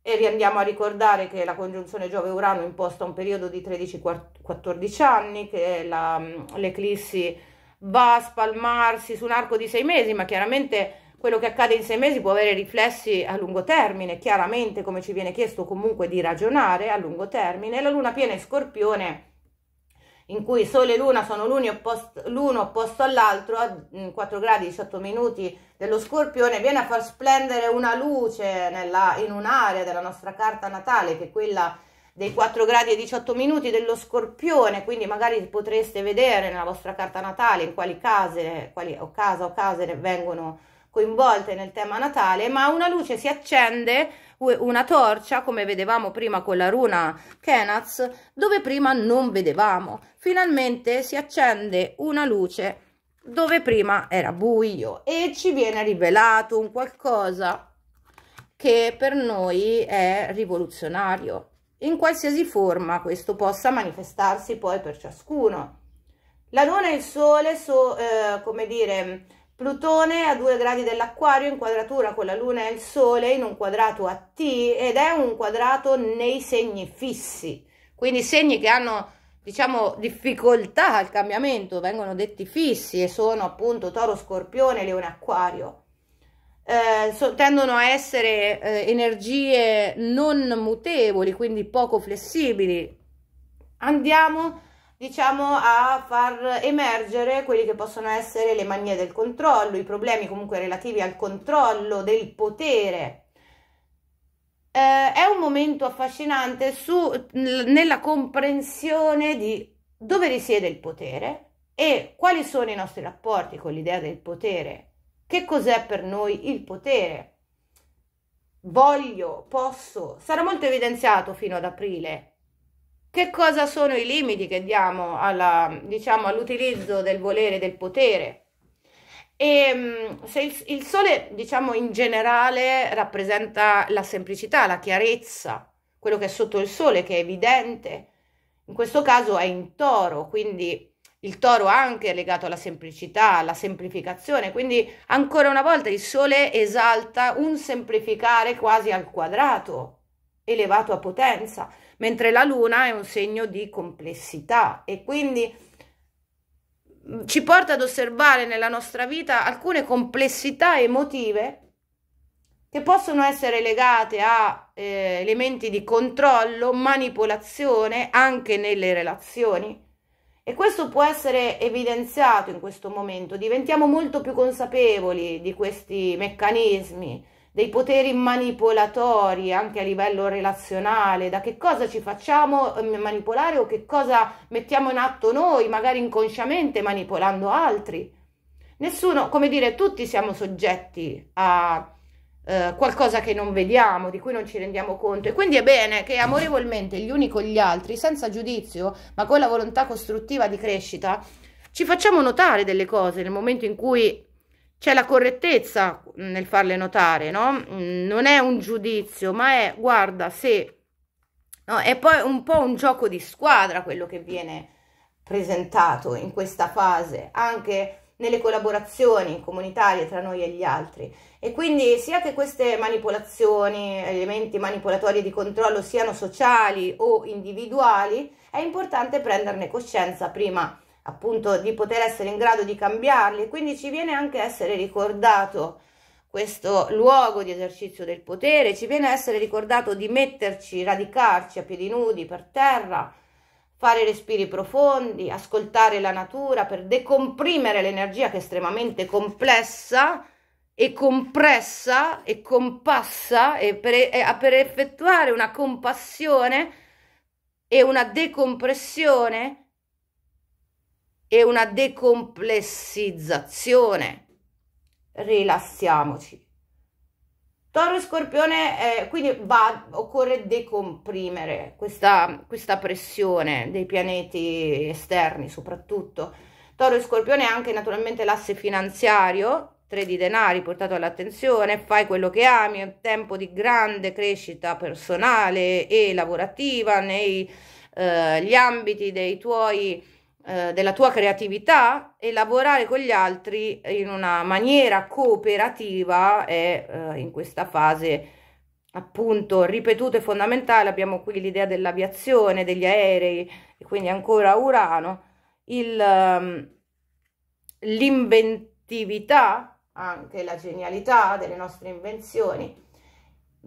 e vi andiamo a ricordare che la congiunzione Giove-Urano imposta un periodo di 13-14 anni, che la, l'eclissi va a spalmarsi su un arco di sei mesi, ma chiaramente quello che accade in sei mesi può avere riflessi a lungo termine, chiaramente come ci viene chiesto comunque di ragionare a lungo termine, la luna piena in scorpione in cui Sole e Luna sono l'uno opposto, opposto all'altro, a 4 mm, gradi 18 minuti dello scorpione, viene a far splendere una luce nella, in un'area della nostra carta natale, che è quella dei 4 gradi e 18 minuti dello scorpione, quindi magari potreste vedere nella vostra carta natale in quali case, quali, o casa o case vengono coinvolte nel tema natale, ma una luce si accende, una torcia, come vedevamo prima con la runa Kenaz, dove prima non vedevamo. Finalmente si accende una luce dove prima era buio e ci viene rivelato un qualcosa che per noi è rivoluzionario in qualsiasi forma questo possa manifestarsi poi per ciascuno. La luna e il sole, so, eh, come dire, Plutone a due gradi dell'acquario in quadratura con la luna e il sole in un quadrato a T ed è un quadrato nei segni fissi, quindi segni che hanno diciamo difficoltà al cambiamento, vengono detti fissi e sono appunto toro, scorpione, leone, acquario eh, so, tendono a essere eh, energie non mutevoli, quindi poco flessibili. Andiamo, diciamo, a far emergere quelli che possono essere le manie del controllo, i problemi comunque relativi al controllo del potere. Eh, è un momento affascinante su, nella comprensione di dove risiede il potere e quali sono i nostri rapporti con l'idea del potere che cos'è per noi il potere? Voglio, posso, sarà molto evidenziato fino ad aprile. Che cosa sono i limiti che diamo alla, diciamo, all'utilizzo del volere e del potere? E ehm, se il, il, sole, diciamo in generale, rappresenta la semplicità, la chiarezza, quello che è sotto il sole, che è evidente, in questo caso è in toro, quindi il toro anche legato alla semplicità, alla semplificazione, quindi ancora una volta il sole esalta un semplificare quasi al quadrato, elevato a potenza, mentre la luna è un segno di complessità e quindi mm, ci porta ad osservare nella nostra vita alcune complessità emotive che possono essere legate a eh, elementi di controllo, manipolazione anche nelle relazioni e questo può essere evidenziato in questo momento, diventiamo molto più consapevoli di questi meccanismi, dei poteri manipolatori anche a livello relazionale, da che cosa ci facciamo ehm, manipolare o che cosa mettiamo in atto noi, magari inconsciamente manipolando altri. Nessuno, come dire, tutti siamo soggetti a, eh, qualcosa che non vediamo, di cui non ci rendiamo conto. E quindi è bene che amorevolmente gli uni con gli altri, senza giudizio, ma con la volontà costruttiva di crescita, ci facciamo notare delle cose nel momento in cui c'è la correttezza nel farle notare, no? Mm, non è un giudizio, ma è guarda se no, è poi un po' un gioco di squadra quello che viene presentato in questa fase, anche nelle collaborazioni comunitarie tra noi e gli altri. E quindi sia che queste manipolazioni, elementi manipolatori di controllo siano sociali o individuali, è importante prenderne coscienza prima appunto di poter essere in grado di cambiarli. Quindi ci viene anche essere ricordato questo luogo di esercizio del potere, ci viene essere ricordato di metterci, radicarci a piedi nudi per terra, fare respiri profondi, ascoltare la natura per decomprimere l'energia che è estremamente complessa e compressa e compassa e per, e per effettuare una compassione e una decompressione e una decomplessizzazione. Rilassiamoci. Toro e scorpione, eh, quindi va, occorre decomprimere questa, questa pressione dei pianeti esterni soprattutto. Toro e scorpione è anche naturalmente l'asse finanziario, tre di denari portato all'attenzione, fai quello che ami, è un tempo di grande crescita personale e lavorativa negli eh, ambiti dei tuoi, eh, della tua creatività e lavorare con gli altri in una maniera cooperativa è eh, in questa fase appunto ripetuto e fondamentale, abbiamo qui l'idea dell'aviazione, degli aerei e quindi ancora Urano, il, ehm, l'inventività anche la genialità delle nostre invenzioni.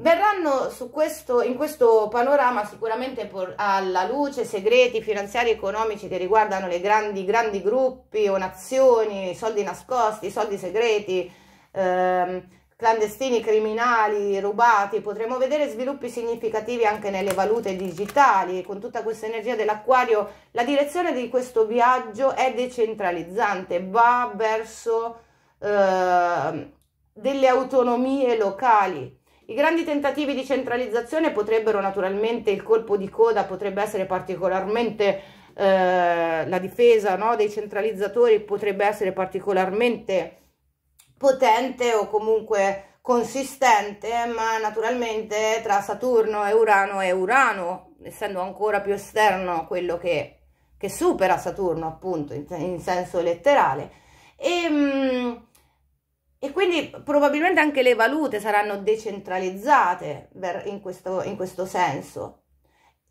Verranno questo, in questo panorama sicuramente alla luce segreti finanziari e economici che riguardano le grandi, grandi, gruppi o nazioni, soldi nascosti, soldi segreti, ehm, clandestini criminali rubati, potremo vedere sviluppi significativi anche nelle valute digitali, con tutta questa energia dell'acquario la direzione di questo viaggio è decentralizzante, va verso Ehm, delle autonomie locali. I grandi tentativi di centralizzazione potrebbero naturalmente, il colpo di coda potrebbe essere particolarmente, eh, la difesa no, dei centralizzatori potrebbe essere particolarmente potente o comunque consistente, ma naturalmente tra Saturno e Urano è Urano, essendo ancora più esterno quello che, che supera Saturno appunto in, in senso letterale. E, ehm, mh, e quindi probabilmente anche le valute saranno decentralizzate in questo, in questo senso.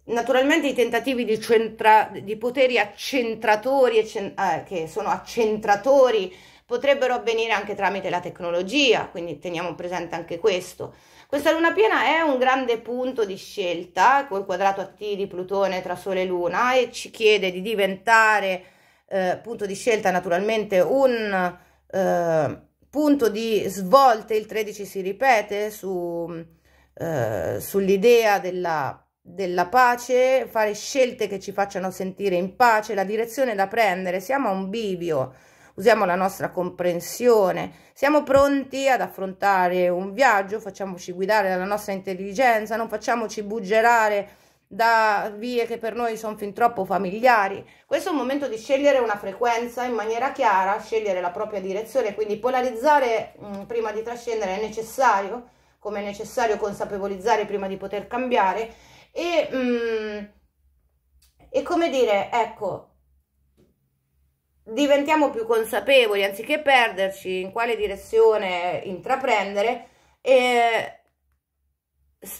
Naturalmente i tentativi di, centra, di poteri accentratori, eh, che sono accentratori, potrebbero avvenire anche tramite la tecnologia, quindi teniamo presente anche questo. Questa luna piena è un grande punto di scelta col quadrato a T di Plutone tra Sole e Luna e ci chiede di diventare eh, punto di scelta naturalmente un... Eh, punto di svolta il 13 si ripete su, eh, sull'idea della, della pace, fare scelte che ci facciano sentire in pace, la direzione da prendere, siamo a un bivio, usiamo la nostra comprensione, siamo pronti ad affrontare un viaggio, facciamoci guidare dalla nostra intelligenza, non facciamoci buggerare da vie che per noi sono fin troppo familiari. Questo è un momento di scegliere una frequenza in maniera chiara, scegliere la propria direzione, quindi polarizzare mh, prima di trascendere è necessario, come è necessario consapevolizzare prima di poter cambiare e, mh, e come dire, ecco, diventiamo più consapevoli anziché perderci in quale direzione intraprendere. E eh,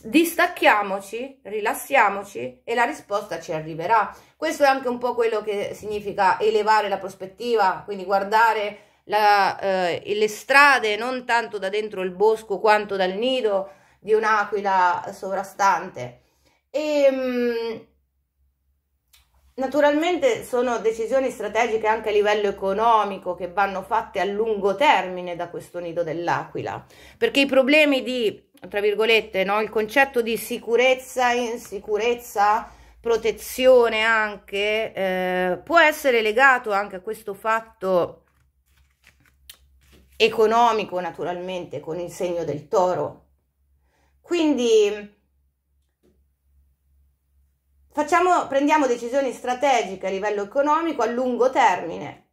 distacchiamoci, rilassiamoci e la risposta ci arriverà. Questo è anche un po' quello che significa elevare la prospettiva, quindi guardare la, eh, le strade non tanto da dentro il bosco quanto dal nido di un'aquila sovrastante. E, ehm, naturalmente sono decisioni strategiche anche a livello economico che vanno fatte a lungo termine da questo nido dell'aquila, perché i problemi di tra virgolette, no? il concetto di sicurezza, insicurezza, protezione anche, eh, può essere legato anche a questo fatto economico naturalmente con il segno del toro. Quindi facciamo, prendiamo decisioni strategiche a livello economico a lungo termine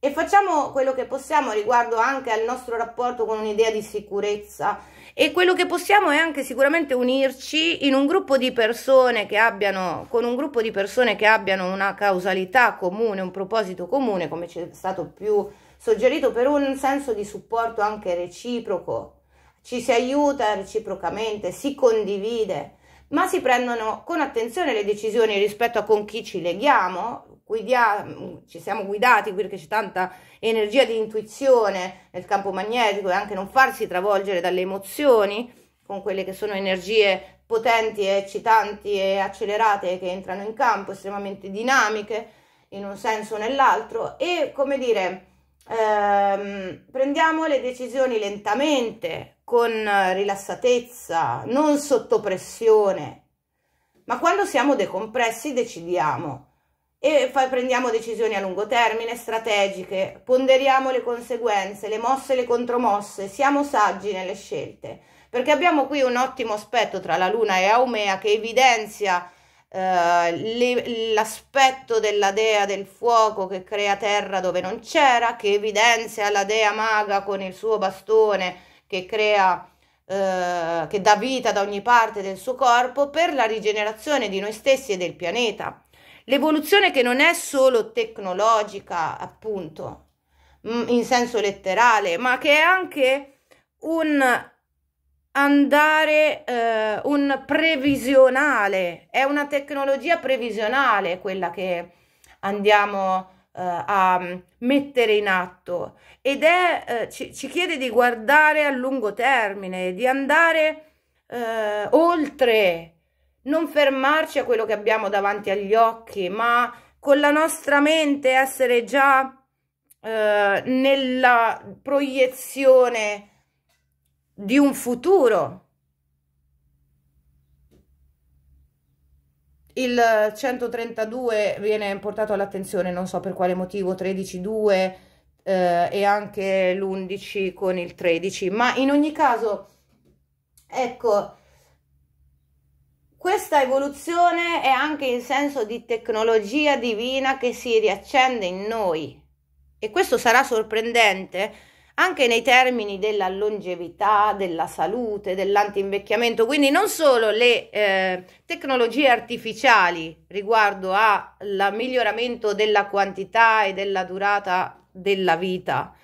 e facciamo quello che possiamo riguardo anche al nostro rapporto con un'idea di sicurezza, e quello che possiamo è anche sicuramente unirci in un gruppo di persone che abbiano, con un gruppo di persone che abbiano una causalità comune, un proposito comune, come ci è stato più suggerito, per un senso di supporto anche reciproco. Ci si aiuta reciprocamente, si condivide ma si prendono con attenzione le decisioni rispetto a con chi ci leghiamo, guidiamo, ci siamo guidati perché c'è tanta energia di intuizione nel campo magnetico e anche non farsi travolgere dalle emozioni con quelle che sono energie potenti, eccitanti e accelerate che entrano in campo, estremamente dinamiche in un senso o nell'altro e come dire ehm, prendiamo le decisioni lentamente con eh, rilassatezza, non sotto pressione, ma quando siamo decompressi decidiamo e poi prendiamo decisioni a lungo termine, strategiche, ponderiamo le conseguenze, le mosse e le contromosse, siamo saggi nelle scelte, perché abbiamo qui un ottimo aspetto tra la Luna e Aumea che evidenzia eh, l'aspetto della dea del fuoco che crea terra dove non c'era, che evidenzia la dea maga con il suo bastone che crea eh, che dà vita da ogni parte del suo corpo per la rigenerazione di noi stessi e del pianeta. L'evoluzione che non è solo tecnologica, appunto, mm, in senso letterale, ma che è anche un andare, eh, un previsionale, è una tecnologia previsionale quella che andiamo eh, a mettere in atto ed è, eh, ci, ci, chiede di guardare a lungo termine, di andare eh, oltre, non fermarci a quello che abbiamo davanti agli occhi, ma con la nostra mente essere già eh, nella proiezione di un futuro. Il 132 viene portato all'attenzione, non so per quale motivo, 13.2 eh, e anche l'11 con il 13 ma in ogni caso ecco questa evoluzione è anche in senso di tecnologia divina che si riaccende in noi e questo sarà sorprendente anche nei termini della longevità, della salute, dell'antinvecchiamento, quindi non solo le eh, tecnologie artificiali riguardo al miglioramento della quantità e della durata della vita,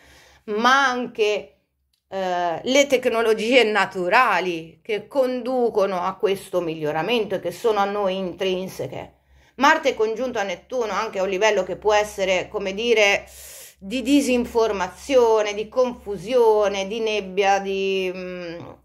ma anche eh, le tecnologie naturali che conducono a questo miglioramento e che sono a noi intrinseche. Marte è congiunto a Nettuno anche a un livello che può essere, come dire, di disinformazione, di confusione, di nebbia, di mh,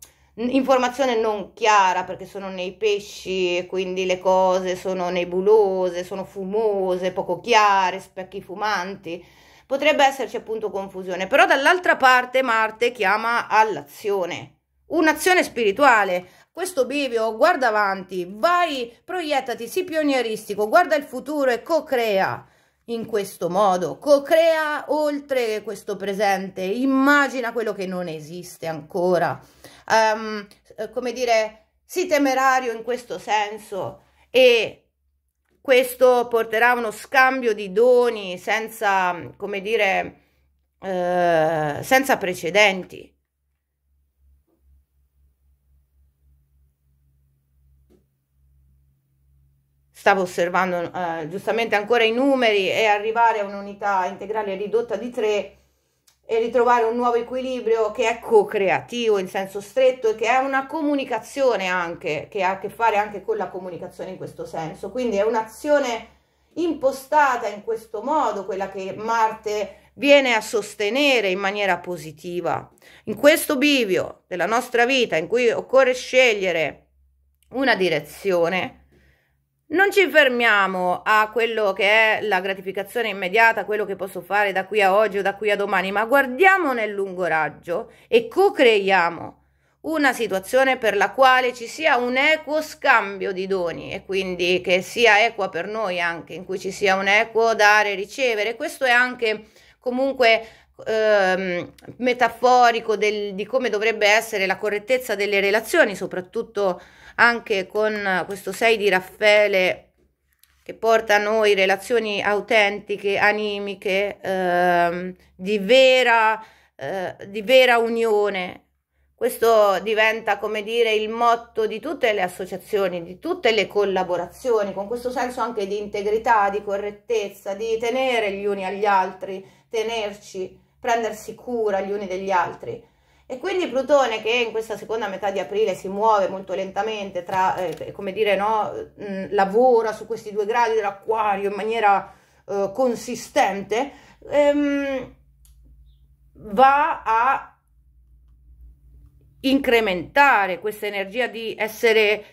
mm, informazione non chiara perché sono nei pesci e quindi le cose sono nebulose, sono fumose, poco chiare, specchi fumanti potrebbe esserci appunto confusione, però dall'altra parte Marte chiama all'azione, un'azione spirituale. Questo bivio, guarda avanti, vai, proiettati, sii pionieristico, guarda il futuro e co-crea in questo modo, co-crea oltre questo presente, immagina quello che non esiste ancora, um, come dire, sii temerario in questo senso e questo porterà a uno scambio di doni senza, come dire, eh, senza precedenti. stavo osservando eh, giustamente ancora i numeri e arrivare a un'unità integrale ridotta di 3 e ritrovare un nuovo equilibrio che è co-creativo in senso stretto e che è una comunicazione anche, che ha a che fare anche con la comunicazione in questo senso. Quindi è un'azione impostata in questo modo, quella che Marte viene a sostenere in maniera positiva. In questo bivio della nostra vita in cui occorre scegliere una direzione, non ci fermiamo a quello che è la gratificazione immediata, quello che posso fare da qui a oggi o da qui a domani, ma guardiamo nel lungo raggio e co-creiamo una situazione per la quale ci sia un equo scambio di doni e quindi che sia equa per noi anche, in cui ci sia un equo dare e ricevere. Questo è anche comunque ehm, metaforico del, di come dovrebbe essere la correttezza delle relazioni, soprattutto anche con questo 6 di Raffaele che porta a noi relazioni autentiche, animiche, ehm, di, vera, eh, di vera unione. Questo diventa, come dire, il motto di tutte le associazioni, di tutte le collaborazioni, con questo senso anche di integrità, di correttezza, di tenere gli uni agli altri, tenerci, prendersi cura gli uni degli altri. E quindi Plutone che in questa seconda metà di aprile si muove molto lentamente, tra, eh, come dire, no, mh, lavora su questi due gradi dell'acquario in maniera eh, consistente, ehm, va a incrementare questa energia di essere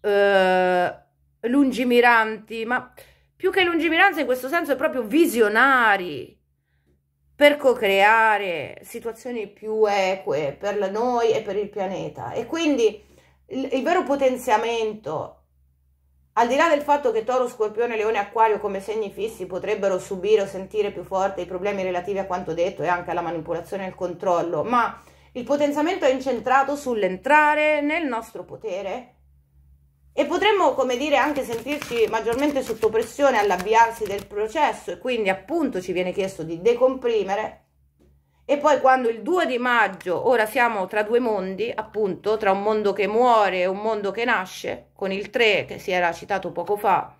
eh, lungimiranti, ma più che lungimiranza in questo senso è proprio visionari, per co-creare situazioni più eque per noi e per il pianeta. E quindi il, il vero potenziamento al di là del fatto che Toro, Scorpione, Leone e Acquario come segni fissi potrebbero subire o sentire più forte i problemi relativi a quanto detto e anche alla manipolazione e al controllo, ma il potenziamento è incentrato sull'entrare nel nostro potere e potremmo, come dire, anche sentirci maggiormente sotto pressione all'avviarsi del processo e quindi appunto ci viene chiesto di decomprimere e poi quando il 2 di maggio, ora siamo tra due mondi, appunto, tra un mondo che muore e un mondo che nasce, con il 3 che si era citato poco fa,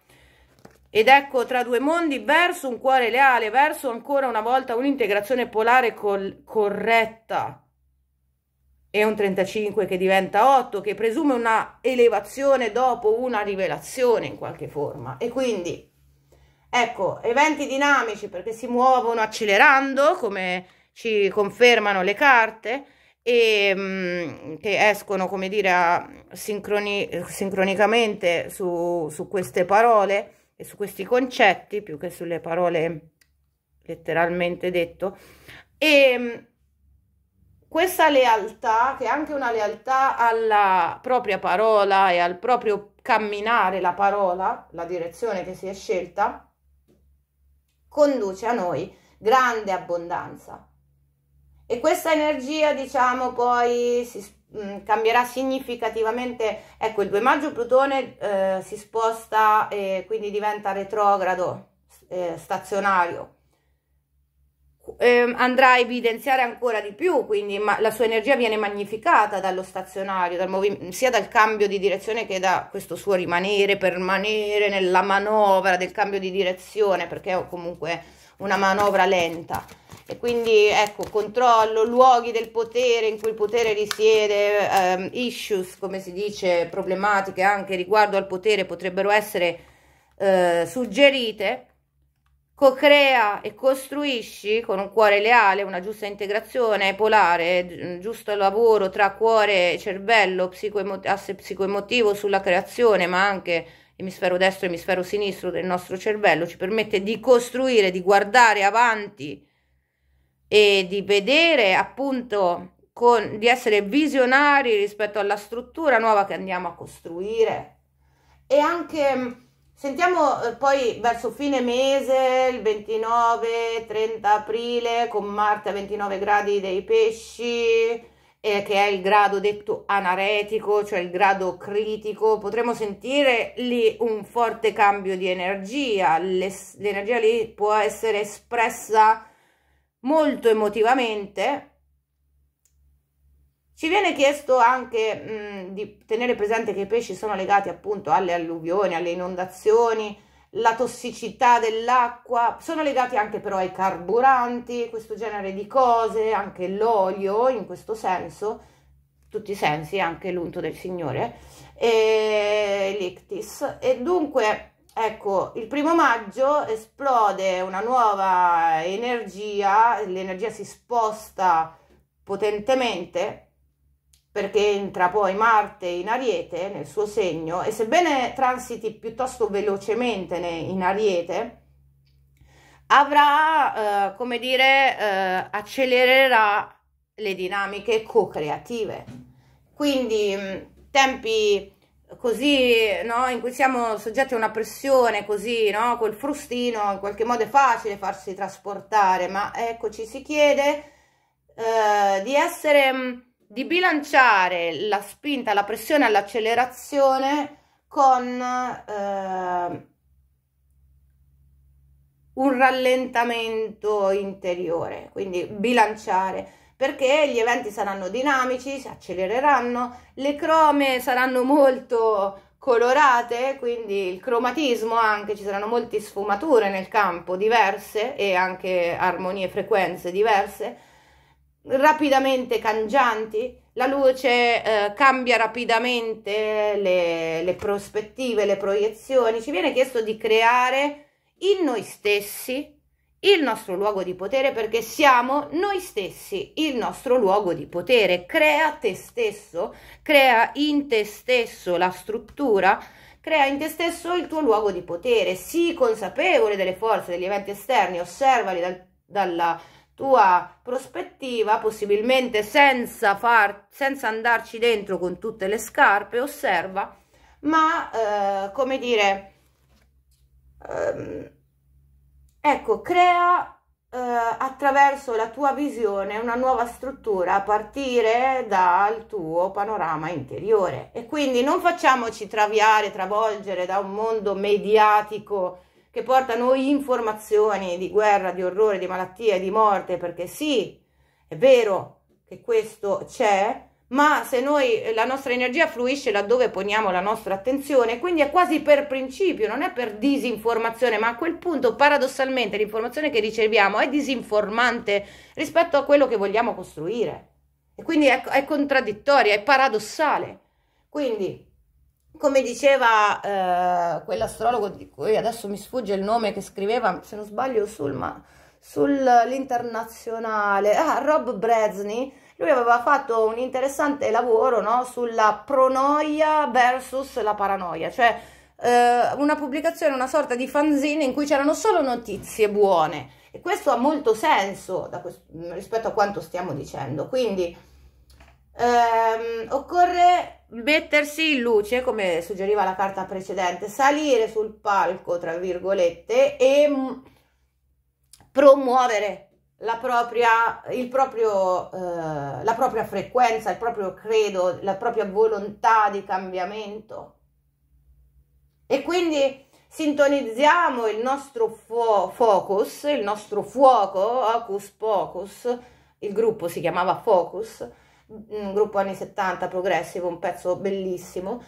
ed ecco tra due mondi verso un cuore leale, verso ancora una volta un'integrazione polare corretta, e un 35 che diventa 8, che presume una elevazione dopo una rivelazione in qualche forma. E quindi, ecco, eventi dinamici perché si muovono accelerando, come ci confermano le carte, e mm, che escono, come dire, a, sincroni, sincronicamente su, su queste parole e su questi concetti, più che sulle parole letteralmente detto, e mm, questa lealtà, che è anche una lealtà alla propria parola e al proprio camminare la parola, la direzione che si è scelta, conduce a noi grande abbondanza. E questa energia, diciamo, poi si mm, cambierà significativamente. Ecco, il 2 maggio Plutone eh, si sposta e quindi diventa retrogrado, eh, stazionario ehm, andrà a evidenziare ancora di più, quindi la sua energia viene magnificata dallo stazionario, dal sia dal cambio di direzione che da questo suo rimanere, permanere nella manovra del cambio di direzione, perché è comunque una manovra lenta. E quindi ecco, controllo, luoghi del potere in cui il potere risiede, ehm, issues, come si dice, problematiche anche riguardo al potere potrebbero essere eh, suggerite co-crea e costruisci con un cuore leale una giusta integrazione polare, giusto lavoro tra cuore e cervello, asse psicoemotivo sulla creazione, ma anche emisfero destro e emisfero sinistro del nostro cervello, ci permette di costruire, di guardare avanti e di vedere appunto con, di essere visionari rispetto alla struttura nuova che andiamo a costruire e anche Sentiamo eh, poi verso fine mese, il 29-30 aprile, con Marte a 29 gradi dei pesci, eh, che è il grado detto anaretico, cioè il grado critico, potremo sentire lì un forte cambio di energia. l'energia lì può essere espressa molto emotivamente, ci viene chiesto anche mh, di tenere presente che i pesci sono legati appunto alle alluvioni, alle inondazioni, la tossicità dell'acqua, sono legati anche però ai carburanti, questo genere di cose, anche l'olio in questo senso, tutti i sensi, anche l'unto del Signore, e l'ictis. E dunque, ecco, il primo maggio esplode una nuova energia, l'energia si sposta potentemente perché entra poi Marte in Ariete nel suo segno e sebbene transiti piuttosto velocemente in Ariete, avrà, eh, come dire, eh, accelererà le dinamiche co-creative. Quindi mm, tempi così, no, in cui siamo soggetti a una pressione così, no, col frustino, in qualche modo è facile farsi trasportare, ma ecco, ci si chiede eh, di essere mm, di mm. bilanciare la spinta, la pressione all'accelerazione con eh, un rallentamento interiore, quindi bilanciare perché gli eventi saranno dinamici, si accelereranno, le crome saranno molto colorate, quindi il cromatismo anche, ci saranno molte sfumature nel campo diverse e anche armonie e frequenze diverse rapidamente cangianti, la luce eh, cambia rapidamente le, le prospettive, le proiezioni, ci viene chiesto di creare in noi stessi il nostro luogo di potere perché siamo noi stessi il nostro luogo di potere. Crea te stesso, crea in te stesso la struttura, crea in te stesso il tuo luogo di potere. Sii consapevole delle forze, degli eventi esterni, osservali dal, dalla tua prospettiva, possibilmente senza, far, senza andarci dentro con tutte le scarpe, osserva, ma eh, come dire, ehm, ecco, crea eh, attraverso la tua visione una nuova struttura a partire dal tuo panorama interiore. E quindi non facciamoci traviare, travolgere da un mondo mediatico che portano informazioni di guerra, di orrore, di malattia, di morte, perché sì, è vero che questo c'è, ma se noi la nostra energia fluisce laddove poniamo la nostra attenzione, quindi è quasi per principio, non è per disinformazione, ma a quel punto paradossalmente l'informazione che riceviamo è disinformante rispetto a quello che vogliamo costruire. E quindi è, è contraddittoria, è paradossale. Quindi come diceva eh, quell'astrologo di cui adesso mi sfugge il nome che scriveva, se non sbaglio, sul, ma, sull'internazionale, ah, Rob Brezni, lui aveva fatto un interessante lavoro no, sulla pronoia versus la paranoia, cioè eh, una pubblicazione, una sorta di fanzine in cui c'erano solo notizie buone e questo ha molto senso rispetto a quanto stiamo dicendo, quindi ehm, occorre mettersi in luce, come suggeriva la carta precedente, salire sul palco, tra virgolette, e mm, promuovere la propria, il proprio, eh, la propria frequenza, il proprio credo, la propria volontà di cambiamento. E quindi sintonizziamo il nostro fo focus, il nostro fuoco, Hocus Pocus, il gruppo si chiamava Focus, un gruppo anni 70 progressivo, un pezzo bellissimo.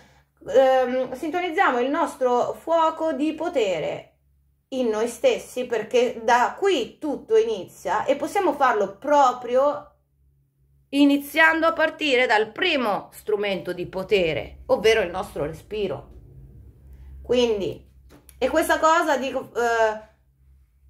Ehm, sintonizziamo il nostro fuoco di potere in noi stessi perché da qui tutto inizia e possiamo farlo proprio iniziando a partire dal primo strumento di potere, ovvero il nostro respiro. Quindi, e questa cosa di Eh,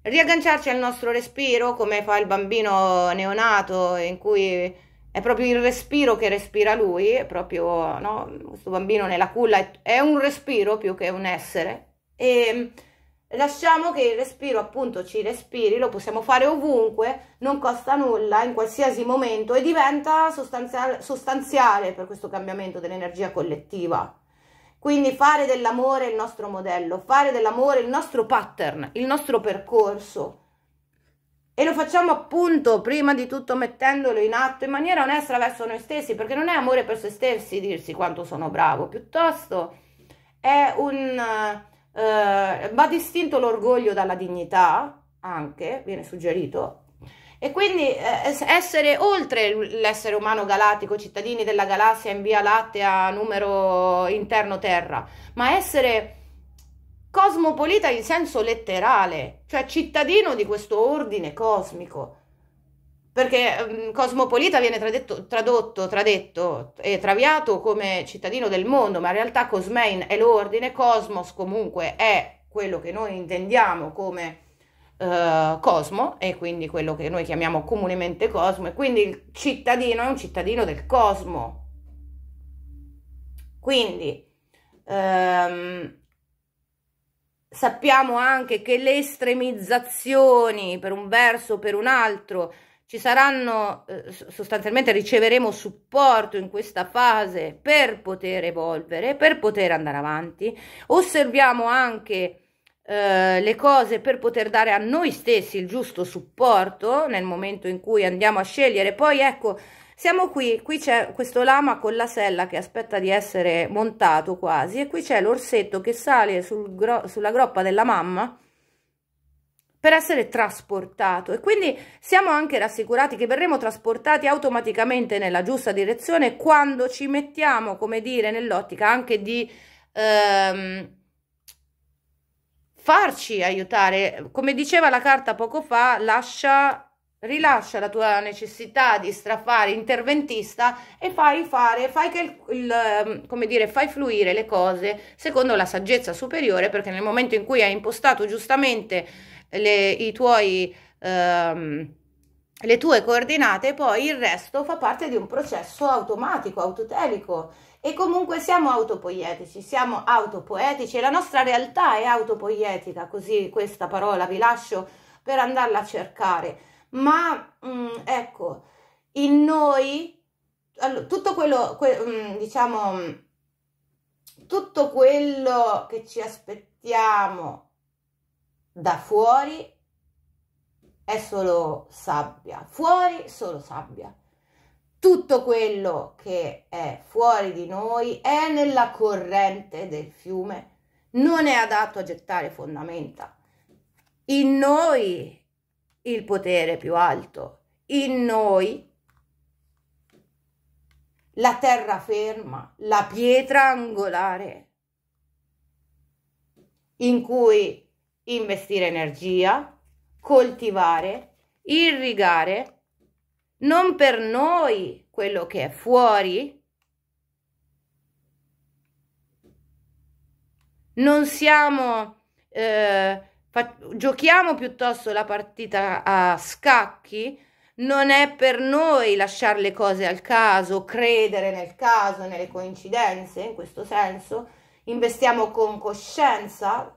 riagganciarci al nostro respiro come fa il bambino neonato in cui è proprio il respiro che respira lui, è proprio no? questo bambino nella culla, è, è un respiro più che un essere. E mm, lasciamo che il respiro appunto ci respiri, lo possiamo fare ovunque, non costa nulla, in qualsiasi momento e diventa sostanziale, sostanziale per questo cambiamento dell'energia collettiva. Quindi fare dell'amore il nostro modello, fare dell'amore il nostro pattern, il nostro percorso e lo facciamo appunto prima di tutto mettendolo in atto in maniera onesta verso noi stessi, perché non è amore per se stessi dirsi quanto sono bravo, piuttosto è un... Eh, va distinto l'orgoglio dalla dignità, anche, viene suggerito, e quindi eh, essere oltre l'essere umano galattico, cittadini della galassia in via lattea numero interno terra, ma essere Cosmopolita in senso letterale, cioè cittadino di questo ordine cosmico. Perché um, cosmopolita viene tradetto, tradotto, tradetto e traviato come cittadino del mondo, ma in realtà cosmein è l'ordine, cosmos comunque è quello che noi intendiamo come Uh, cosmo e quindi quello che noi chiamiamo comunemente cosmo e quindi il cittadino è un cittadino del cosmo. Quindi um, sappiamo anche che le estremizzazioni per un verso o per un altro ci saranno, eh, sostanzialmente riceveremo supporto in questa fase per poter evolvere, per poter andare avanti. Osserviamo anche eh, le cose per poter dare a noi stessi il giusto supporto nel momento in cui andiamo a scegliere. Poi ecco, siamo qui, qui c'è questo lama con la sella che aspetta di essere montato quasi e qui c'è l'orsetto che sale sul gro sulla groppa della mamma per essere trasportato e quindi siamo anche rassicurati che verremo trasportati automaticamente nella giusta direzione quando ci mettiamo, come dire, nell'ottica anche di ehm, farci aiutare. Come diceva la carta poco fa, lascia rilascia la tua necessità di strafare interventista e fai fare, fai che il, il, ehm, come dire, fai fluire le cose secondo la saggezza superiore perché nel momento in cui hai impostato giustamente le, i tuoi, ehm, le tue coordinate, poi il resto fa parte di un processo automatico, autotelico e comunque siamo autopoietici, siamo autopoetici e la nostra realtà è autopoietica, così questa parola vi lascio per andarla a cercare ma mh, mm, ecco, in noi, allora, tutto quello, que, mh, mm, diciamo, mm, tutto quello che ci aspettiamo da fuori è solo sabbia, fuori solo sabbia. Tutto quello che è fuori di noi è nella corrente del fiume, non è adatto a gettare fondamenta. In noi il potere più alto, in noi la terraferma, la pietra angolare in cui investire energia, coltivare, irrigare, non per noi quello che è fuori, non siamo eh, fa- giochiamo piuttosto la partita a scacchi, non è per noi lasciare le cose al caso, credere nel caso, nelle coincidenze, in questo senso, investiamo con coscienza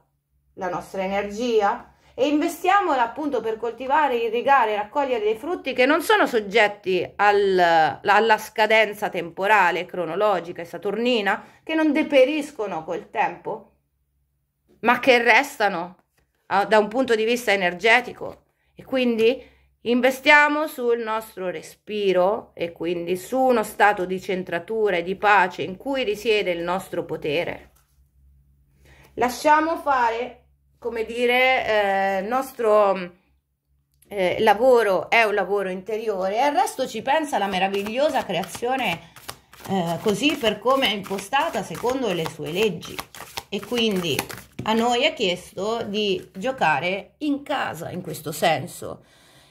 la nostra energia e investiamola appunto per coltivare, irrigare, raccogliere dei frutti che non sono soggetti al, alla scadenza temporale, cronologica e saturnina, che non deperiscono col tempo, ma che restano da un punto di vista energetico e quindi investiamo sul nostro respiro e quindi su uno stato di centratura e di pace in cui risiede il nostro potere. Lasciamo fare, come dire, eh, il eh, nostro eh, lavoro è un lavoro interiore e al resto ci pensa la meravigliosa creazione eh, così per come è impostata secondo le sue leggi. E quindi a noi ha chiesto di giocare in casa in questo senso.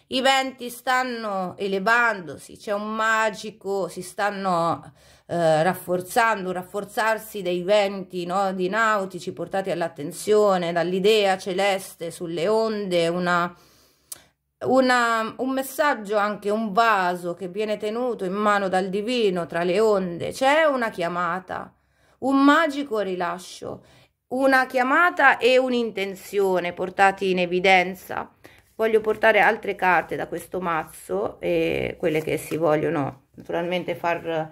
I venti stanno elevandosi, c'è un magico, si stanno eh, rafforzando, rafforzarsi dei venti no, di nautici portati all'attenzione dall'idea celeste sulle onde, una, una, un messaggio, anche un vaso che viene tenuto in mano dal divino tra le onde, c'è una chiamata, un magico rilascio una chiamata e un'intenzione portati in evidenza voglio portare altre carte da questo mazzo e quelle che si vogliono naturalmente far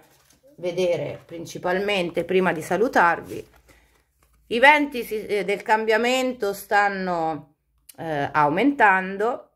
vedere principalmente prima di salutarvi i venti eh, del cambiamento stanno eh, aumentando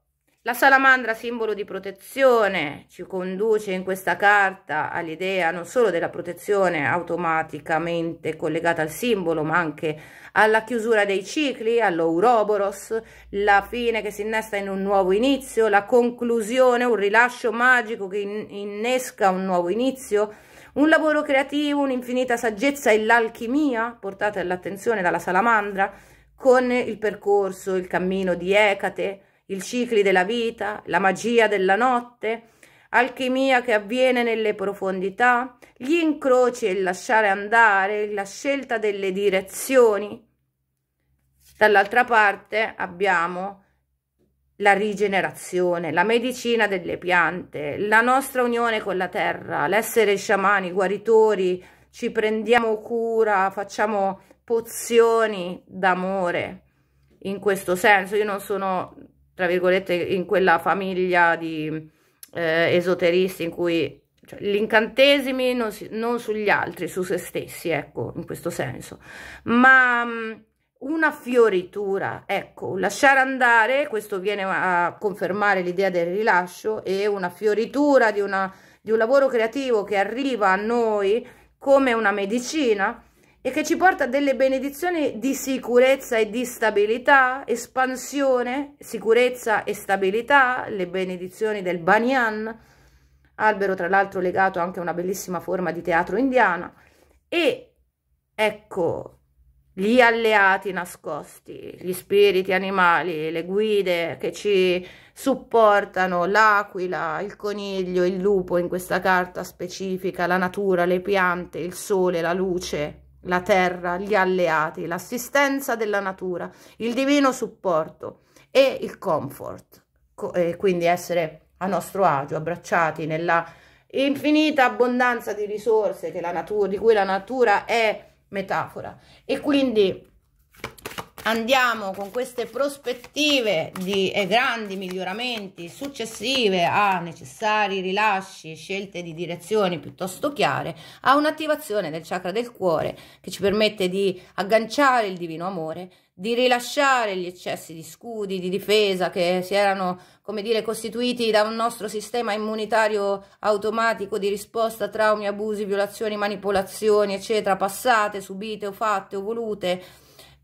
la salamandra, simbolo di protezione, ci conduce in questa carta all'idea non solo della protezione automaticamente collegata al simbolo, ma anche alla chiusura dei cicli, all'ouroboros, la fine che si innesta in un nuovo inizio, la conclusione, un rilascio magico che innesca un nuovo inizio, un lavoro creativo, un'infinita saggezza e l'alchimia, portate all'attenzione dalla salamandra, con il percorso, il cammino di Ecate, il cicli della vita, la magia della notte, alchimia che avviene nelle profondità, gli incroci e il lasciare andare, la scelta delle direzioni. Dall'altra parte abbiamo la rigenerazione, la medicina delle piante, la nostra unione con la terra, l'essere sciamani, guaritori, ci prendiamo cura, facciamo pozioni d'amore. In questo senso io non sono tra virgolette, in quella famiglia di eh, esoteristi in cui cioè, gli incantesimi non, si, non, sugli altri, su se stessi, ecco, in questo senso. Ma mh, mm, una fioritura, ecco, lasciare andare, questo viene a confermare l'idea del rilascio, e una fioritura di, una, di un lavoro creativo che arriva a noi come una medicina, e che ci porta delle benedizioni di sicurezza e di stabilità, espansione, sicurezza e stabilità, le benedizioni del Banyan, albero tra l'altro legato anche a una bellissima forma di teatro indiana, e ecco gli alleati nascosti, gli spiriti animali, le guide che ci supportano, l'aquila, il coniglio, il lupo in questa carta specifica, la natura, le piante, il sole, la luce, la terra, gli alleati, l'assistenza della natura, il divino supporto e il comfort, e eh, quindi essere a nostro agio, abbracciati nella infinita abbondanza di risorse che la natura, di cui la natura è metafora. E quindi andiamo con queste prospettive di eh, grandi miglioramenti successive a necessari rilasci, scelte di direzioni piuttosto chiare, a un'attivazione del chakra del cuore che ci permette di agganciare il divino amore, di rilasciare gli eccessi di scudi, di difesa che si erano, come dire, costituiti da un nostro sistema immunitario automatico di risposta a traumi, abusi, violazioni, manipolazioni, eccetera, passate, subite o fatte o volute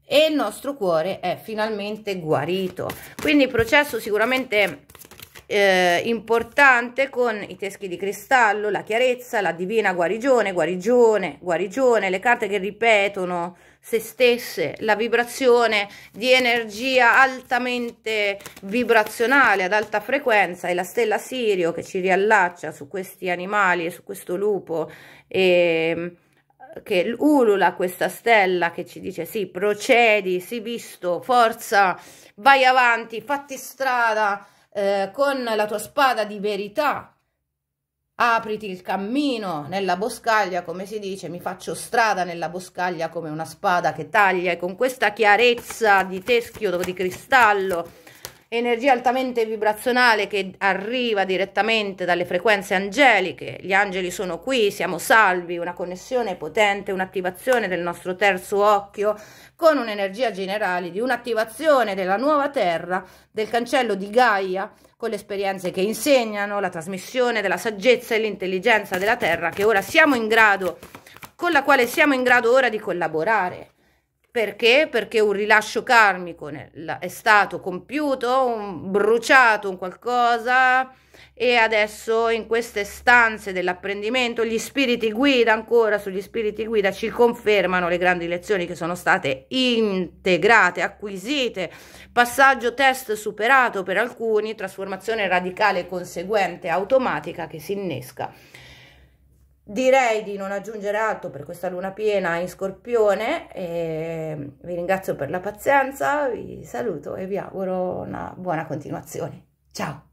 e il nostro cuore è finalmente guarito quindi processo sicuramente eh, importante con i teschi di cristallo la chiarezza la divina guarigione guarigione guarigione le carte che ripetono se stesse la vibrazione di energia altamente vibrazionale ad alta frequenza e la stella sirio che ci riallaccia su questi animali e su questo lupo e ehm, che ulula questa stella che ci dice sì, procedi, si visto, forza, vai avanti, fatti strada eh, con la tua spada di verità, apriti il cammino nella boscaglia, come si dice, mi faccio strada nella boscaglia come una spada che taglia e con questa chiarezza di teschio di cristallo energia altamente vibrazionale che arriva direttamente dalle frequenze angeliche, gli angeli sono qui, siamo salvi, una connessione potente, un'attivazione del nostro terzo occhio con un'energia generale di un'attivazione della nuova terra, del cancello di Gaia, con le esperienze che insegnano, la trasmissione della saggezza e l'intelligenza della terra che ora siamo in grado, con la quale siamo in grado ora di collaborare perché? Perché un rilascio karmico è stato compiuto, un bruciato un qualcosa e adesso in queste stanze dell'apprendimento gli spiriti guida ancora sugli spiriti guida ci confermano le grandi lezioni che sono state integrate, acquisite, passaggio test superato per alcuni, trasformazione radicale conseguente automatica che si innesca direi di non aggiungere altro per questa luna piena in scorpione e vi ringrazio per la pazienza vi saluto e vi auguro una buona continuazione ciao